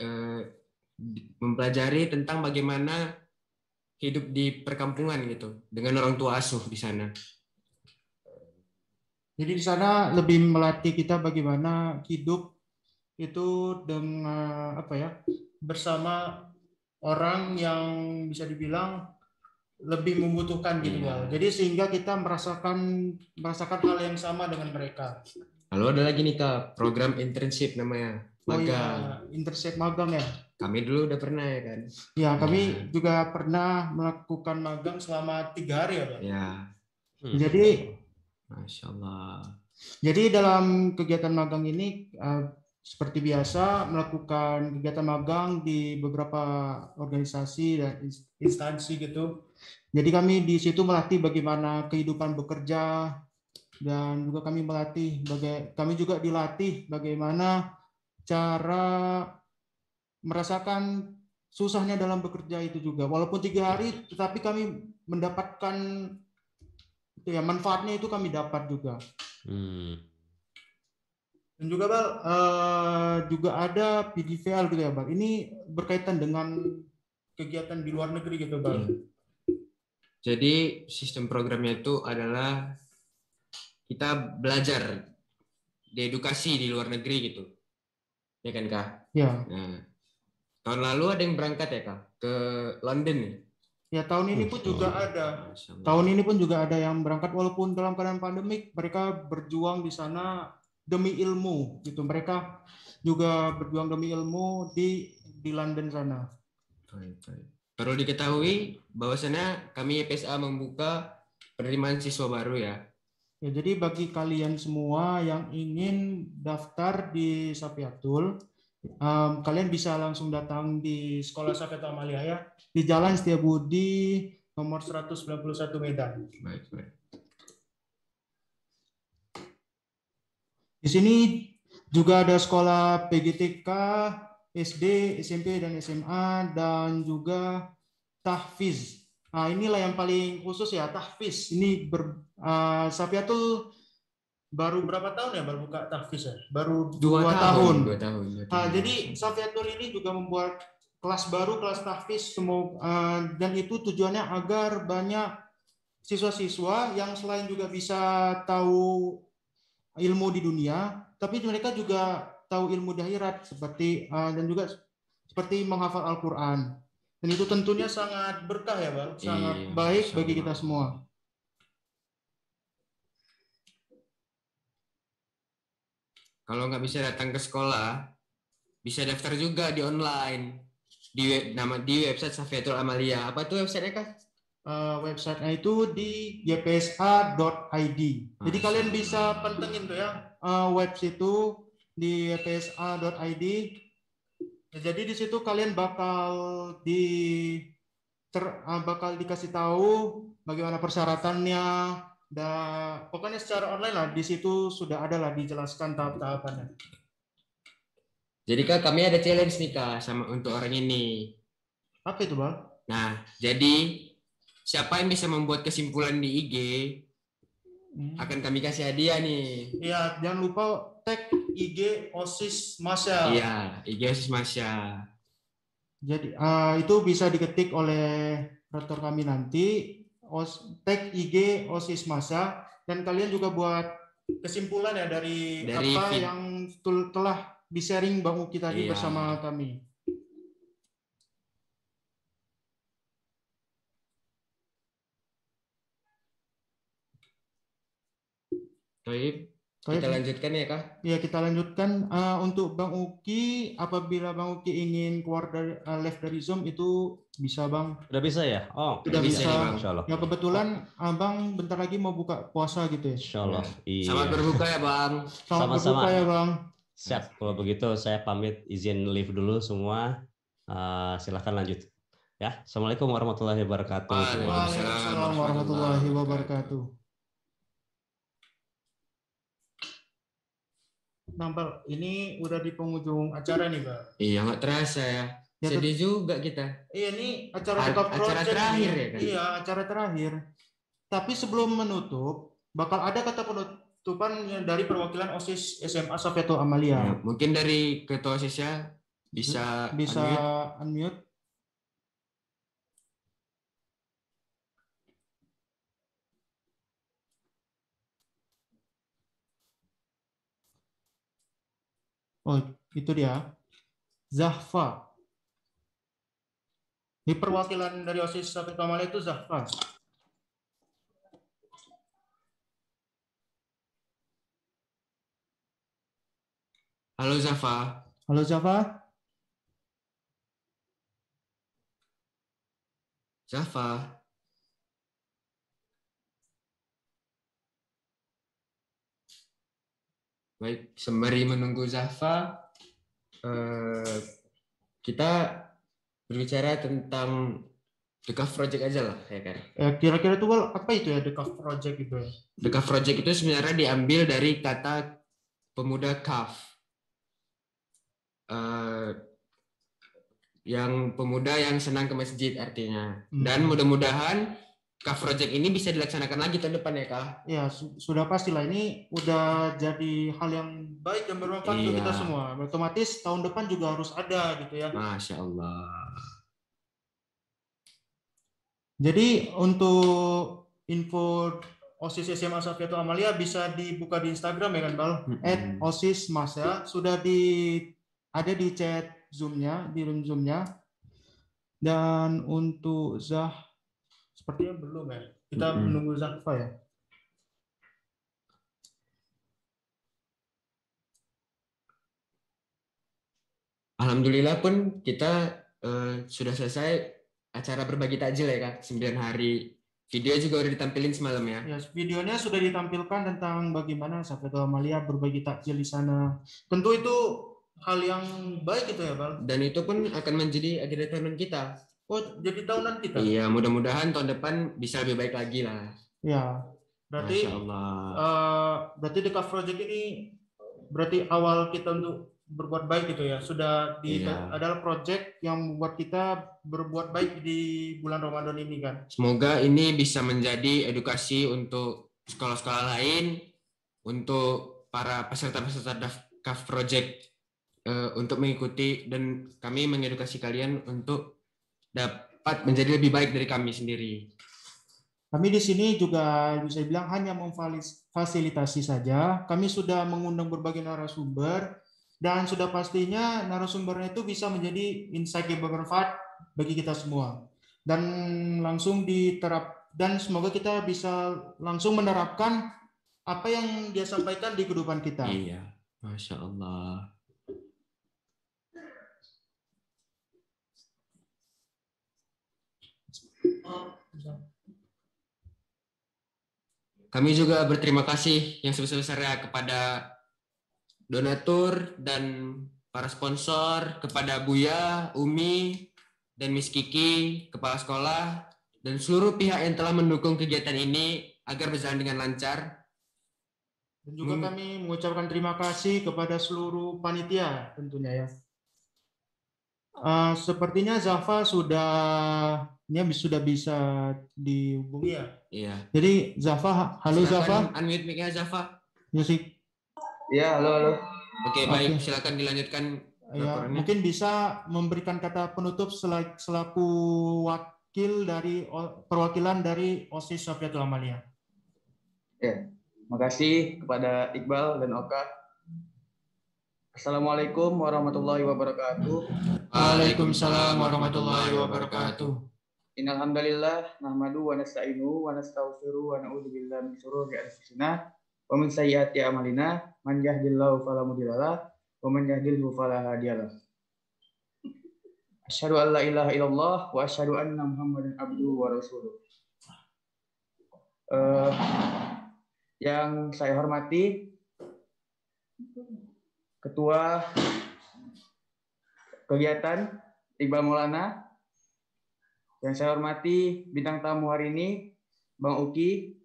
eh, mempelajari tentang bagaimana hidup di perkampungan gitu dengan orang tua asuh di sana. Jadi di sana lebih melatih kita bagaimana hidup itu dengan apa ya bersama orang yang bisa dibilang lebih membutuhkan gitu ya. Jadi sehingga kita merasakan merasakan hal yang sama dengan mereka. Lalu ada lagi nih kak, program internship namanya. Magang. Oh iya, internship magang ya. Kami dulu udah pernah ya kan. Ya, kami nah. juga pernah melakukan magang selama tiga hari ya pak. Ya. Hmm. Jadi, masya Allah. Jadi dalam kegiatan magang ini eh, seperti biasa melakukan kegiatan magang di beberapa organisasi dan instansi gitu. Jadi kami di situ melatih bagaimana kehidupan bekerja, dan juga kami melatih bagai kami juga dilatih bagaimana cara merasakan susahnya dalam bekerja itu juga walaupun tiga hari tetapi kami mendapatkan itu ya manfaatnya itu kami dapat juga hmm. dan juga bal uh, juga ada PDVL gitu ya bal ini berkaitan dengan kegiatan di luar negeri gitu bal iya. jadi sistem programnya itu adalah kita belajar diedukasi di luar negeri gitu. Ya kan, Kak? Ya. Nah, tahun lalu ada yang berangkat ya, Kak, ke London. Ya, tahun ini pun oh, juga oh, ada. Sama. Tahun ini pun juga ada yang berangkat walaupun dalam keadaan pandemik, mereka berjuang di sana demi ilmu gitu. Mereka juga berjuang demi ilmu di di London sana. Baik, baik. Perlu diketahui bahwasanya kami PSA membuka penerimaan siswa baru ya Ya, jadi bagi kalian semua yang ingin daftar di Sapiatul, um, kalian bisa langsung datang di Sekolah Sapiatul Amalia ya, di Jalan Setia Budi nomor 191 Medan. Baik, baik. Di sini juga ada sekolah PGTK, SD, SMP, dan SMA, dan juga tahfiz. Nah, inilah yang paling khusus ya, tahfiz. Ini ber, uh, Safiatul baru berapa tahun ya baru buka tahfiz ya? Baru dua, dua tahun. tahun. Dua tahun. Dua ah, tahun. Nah, jadi Safiatul ini juga membuat kelas baru, kelas tahfiz, semua, uh, dan itu tujuannya agar banyak siswa-siswa yang selain juga bisa tahu ilmu di dunia, tapi mereka juga tahu ilmu dahirat seperti uh, dan juga seperti menghafal Al-Quran. Dan itu tentunya sangat berkah ya Bang, iya, sangat iya, baik sama. bagi kita semua. Kalau nggak bisa datang ke sekolah, bisa daftar juga di online di web, nama di website Safiatul Amalia. Apa tuh websitenya kak? Uh, websitenya itu di gpsa.id. Jadi Asal. Ah, kalian bisa pantengin tuh ya uh, eh, website itu di gpsa.id Ya, jadi di situ kalian bakal di ter, ah, bakal dikasih tahu bagaimana persyaratannya dan pokoknya secara online lah di situ sudah ada lah dijelaskan tahap-tahapannya. Jadi kak kami ada challenge nih kak sama untuk orang ini. Apa itu bang? Nah jadi siapa yang bisa membuat kesimpulan di IG hmm. akan kami kasih hadiah nih. Iya jangan lupa tag IG OSIS Masya. Iya, IG OSIS Masya. Jadi uh, itu bisa diketik oleh rektor kami nanti os, tag IG OSIS Masa dan kalian juga buat kesimpulan ya dari, dari apa yang telah di-sharing kita kita iya. bersama kami. Baik kita lanjutkan ya kak? Iya kita lanjutkan uh, untuk Bang Uki apabila Bang Uki ingin keluar dari uh, eh, left dari Zoom itu bisa Bang. Sudah bisa ya? Oh, sudah bisa. bisa. Ya, Bang. Ya kebetulan Abang eh, bentar lagi mau buka puasa gitu ya. Insyaallah. Ya. Iya. Selamat berbuka ya Bang. Selamat Sama-sama. berbuka ya Bang. Siap. Kalau begitu saya pamit izin leave dulu semua. Uh, silahkan lanjut. Ya, assalamualaikum warahmatullahi wabarakatuh. Waalaikumsalam warahmatullahi wabarakatuh. Nampak ini udah di penghujung acara nih, Pak. Iya, nggak terasa ya. ya Sedih juga kita. Iya, ini acara A acara terakhir ya kan? Iya, acara terakhir. Tapi sebelum menutup, bakal ada kata penutupan ya dari perwakilan OSIS SMA Safeto Amalia. Ya, mungkin dari ketua OSIS ya bisa bisa unmute. unmute. Oh, itu dia. Zahfa. Ini perwakilan dari OSIS Afrika Malaya itu Zahfa. Halo Zahfa. Halo Zahfa. Zahfa. Baik, sembari menunggu Zahfa, eh, kita berbicara tentang The Cuff Project aja lah, ya kan? Eh, kira-kira itu apa itu ya The Cuff Project itu? Ya? The Cuff Project itu sebenarnya diambil dari kata pemuda Cuff eh, yang pemuda yang senang ke masjid artinya. Dan hmm. mudah-mudahan Kak Project ini bisa dilaksanakan lagi tahun depan ya Kak? Ya su sudah pastilah ini udah jadi hal yang baik dan bermanfaat iya. untuk kita iya. semua. Otomatis tahun depan juga harus ada gitu ya. Masya Allah. Jadi untuk info OSIS SMA Safiatul Amalia bisa dibuka di Instagram ya kan Bal? At mm -hmm. OSIS Masya sudah di ada di chat Zoom-nya, di room Zoom-nya. Dan untuk Zah Sepertinya belum ya. Kita mm -hmm. menunggu Zakfa ya. Alhamdulillah pun kita uh, sudah selesai acara berbagi takjil ya kak, sembilan hari. Video juga udah ditampilin semalam ya? Ya, videonya sudah ditampilkan tentang bagaimana Safetul Amalia berbagi takjil di sana. Tentu itu hal yang baik itu ya Bang. Dan itu pun akan menjadi agenda teman kita. Oh, jadi tahunan kita. Iya, mudah-mudahan tahun depan bisa lebih baik lagi lah. Iya. Berarti Masya Allah. Uh, berarti dekat Project ini berarti awal kita untuk berbuat baik gitu ya. Sudah di iya. adalah project yang membuat kita berbuat baik di bulan Ramadan ini kan. Semoga ini bisa menjadi edukasi untuk sekolah-sekolah lain untuk para peserta-peserta daftar Project uh, untuk mengikuti dan kami mengedukasi kalian untuk dapat menjadi lebih baik dari kami sendiri. Kami di sini juga bisa bilang hanya memfasilitasi saja. Kami sudah mengundang berbagai narasumber dan sudah pastinya narasumbernya itu bisa menjadi insight yang bermanfaat bagi kita semua. Dan langsung diterap dan semoga kita bisa langsung menerapkan apa yang dia sampaikan di kehidupan kita. Iya, masya Allah. Kami juga berterima kasih yang sebesar-besarnya kepada donatur dan para sponsor, kepada Buya, Umi, dan Miss Kiki, kepala sekolah, dan seluruh pihak yang telah mendukung kegiatan ini agar berjalan dengan lancar. Dan juga hmm. kami mengucapkan terima kasih kepada seluruh panitia tentunya ya. Uh, sepertinya Zafa sudah ya, sudah bisa dihubungi ya. Iya. Jadi Zafa, halo Zafa. Zava. Unmute mic-nya Zava. Musik. Iya, iya, halo halo. Oke, okay, baik. Okay. Silakan dilanjutkan. Ya, mungkin bisa memberikan kata penutup selaku wakil dari perwakilan dari OSIS Sofiatul Amalia. Ya, makasih kepada Iqbal dan Oka Assalamualaikum warahmatullahi wabarakatuh. Waalaikumsalam warahmatullahi wabarakatuh. Innalhamdalillah nahmadu wa nasta'inu wa nastaghfiru wa na'udzu billahi min syururi anfusina wa min sayyiati a'malina man yahdihillahu fala mudhillalah wa man yahdilhu fala hadiyalah. Asyhadu an la ilaha illallah wa asyhadu anna Muhammadan abduhu wa rasuluh. Uh, yang saya hormati Ketua Kegiatan Iqbal Maulana, yang saya hormati bintang tamu hari ini, Bang Uki,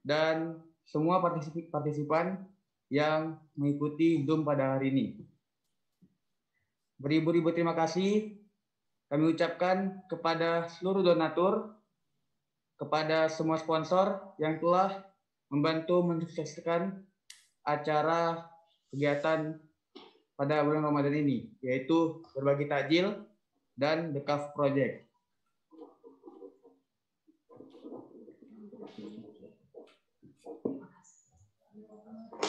dan semua partisipan yang mengikuti Zoom pada hari ini. Beribu-ribu terima kasih kami ucapkan kepada seluruh donatur, kepada semua sponsor yang telah membantu mensukseskan acara kegiatan pada bulan Ramadan ini, yaitu berbagi takjil dan dekaf project.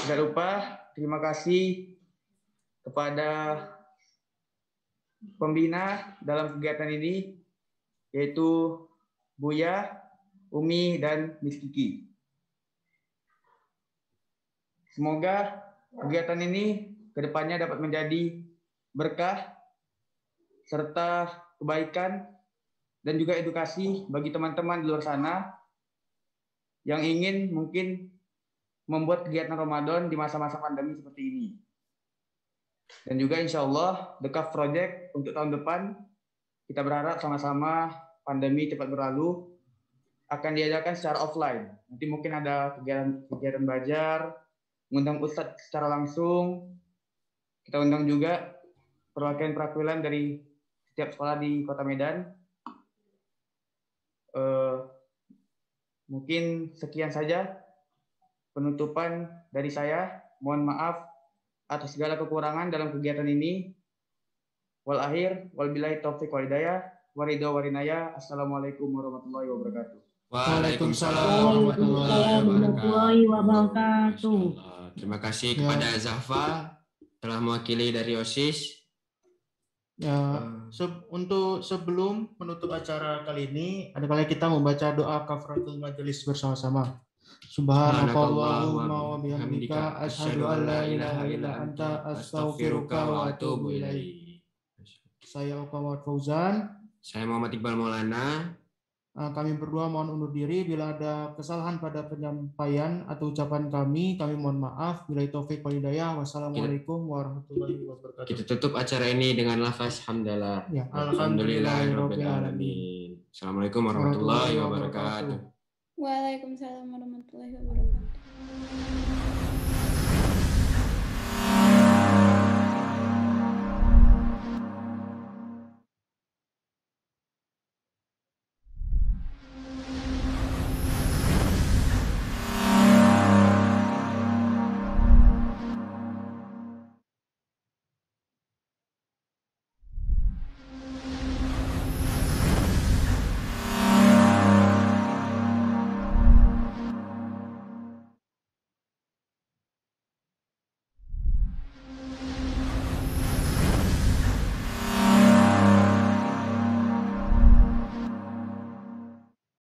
Tidak lupa terima kasih kepada pembina dalam kegiatan ini yaitu Buya, Umi, dan Miss Kiki. Semoga Kegiatan ini kedepannya dapat menjadi berkah serta kebaikan dan juga edukasi bagi teman-teman di luar sana yang ingin mungkin membuat kegiatan Ramadan di masa-masa pandemi seperti ini. Dan juga insya Allah The Cup Project untuk tahun depan kita berharap sama-sama pandemi cepat berlalu akan diadakan secara offline. Nanti mungkin ada kegiatan kegiatan belajar, ngundang Ustadz secara langsung. Kita undang juga perwakilan-perwakilan dari setiap sekolah di Kota Medan. Uh, mungkin sekian saja penutupan dari saya. Mohon maaf atas segala kekurangan dalam kegiatan ini. Wal akhir, wal bilahi taufiq wal hidayah, warido warinaya. Assalamualaikum warahmatullahi wabarakatuh. Waalaikumsalam warahmatullahi wabarakatuh terima kasih ya. kepada Zahfa telah mewakili dari OSIS. Ya, eh, se untuk sebelum menutup acara kali ini, ada kali kita membaca doa kafaratul majelis bersama-sama. Subhanakallahumma wa bihamdika asyhadu an la ilaha illa anta astaghfiruka wa atubu ilaik. Saya Muhammad Fauzan. Saya Muhammad Iqbal Maulana. Eh, kami berdua mohon undur diri. Bila ada kesalahan pada penyampaian atau ucapan kami, kami mohon maaf. Bila taufik wal hidayah. Wassalamualaikum warahmatullahi wabarakatuh. Kita tutup acara ini dengan lafaz hamdalah. Ya, alhamdulillah alamin. Assalamualaikum warahmatullahi wabarakatuh. Waalaikumsalam warahmatullahi wabarakatuh.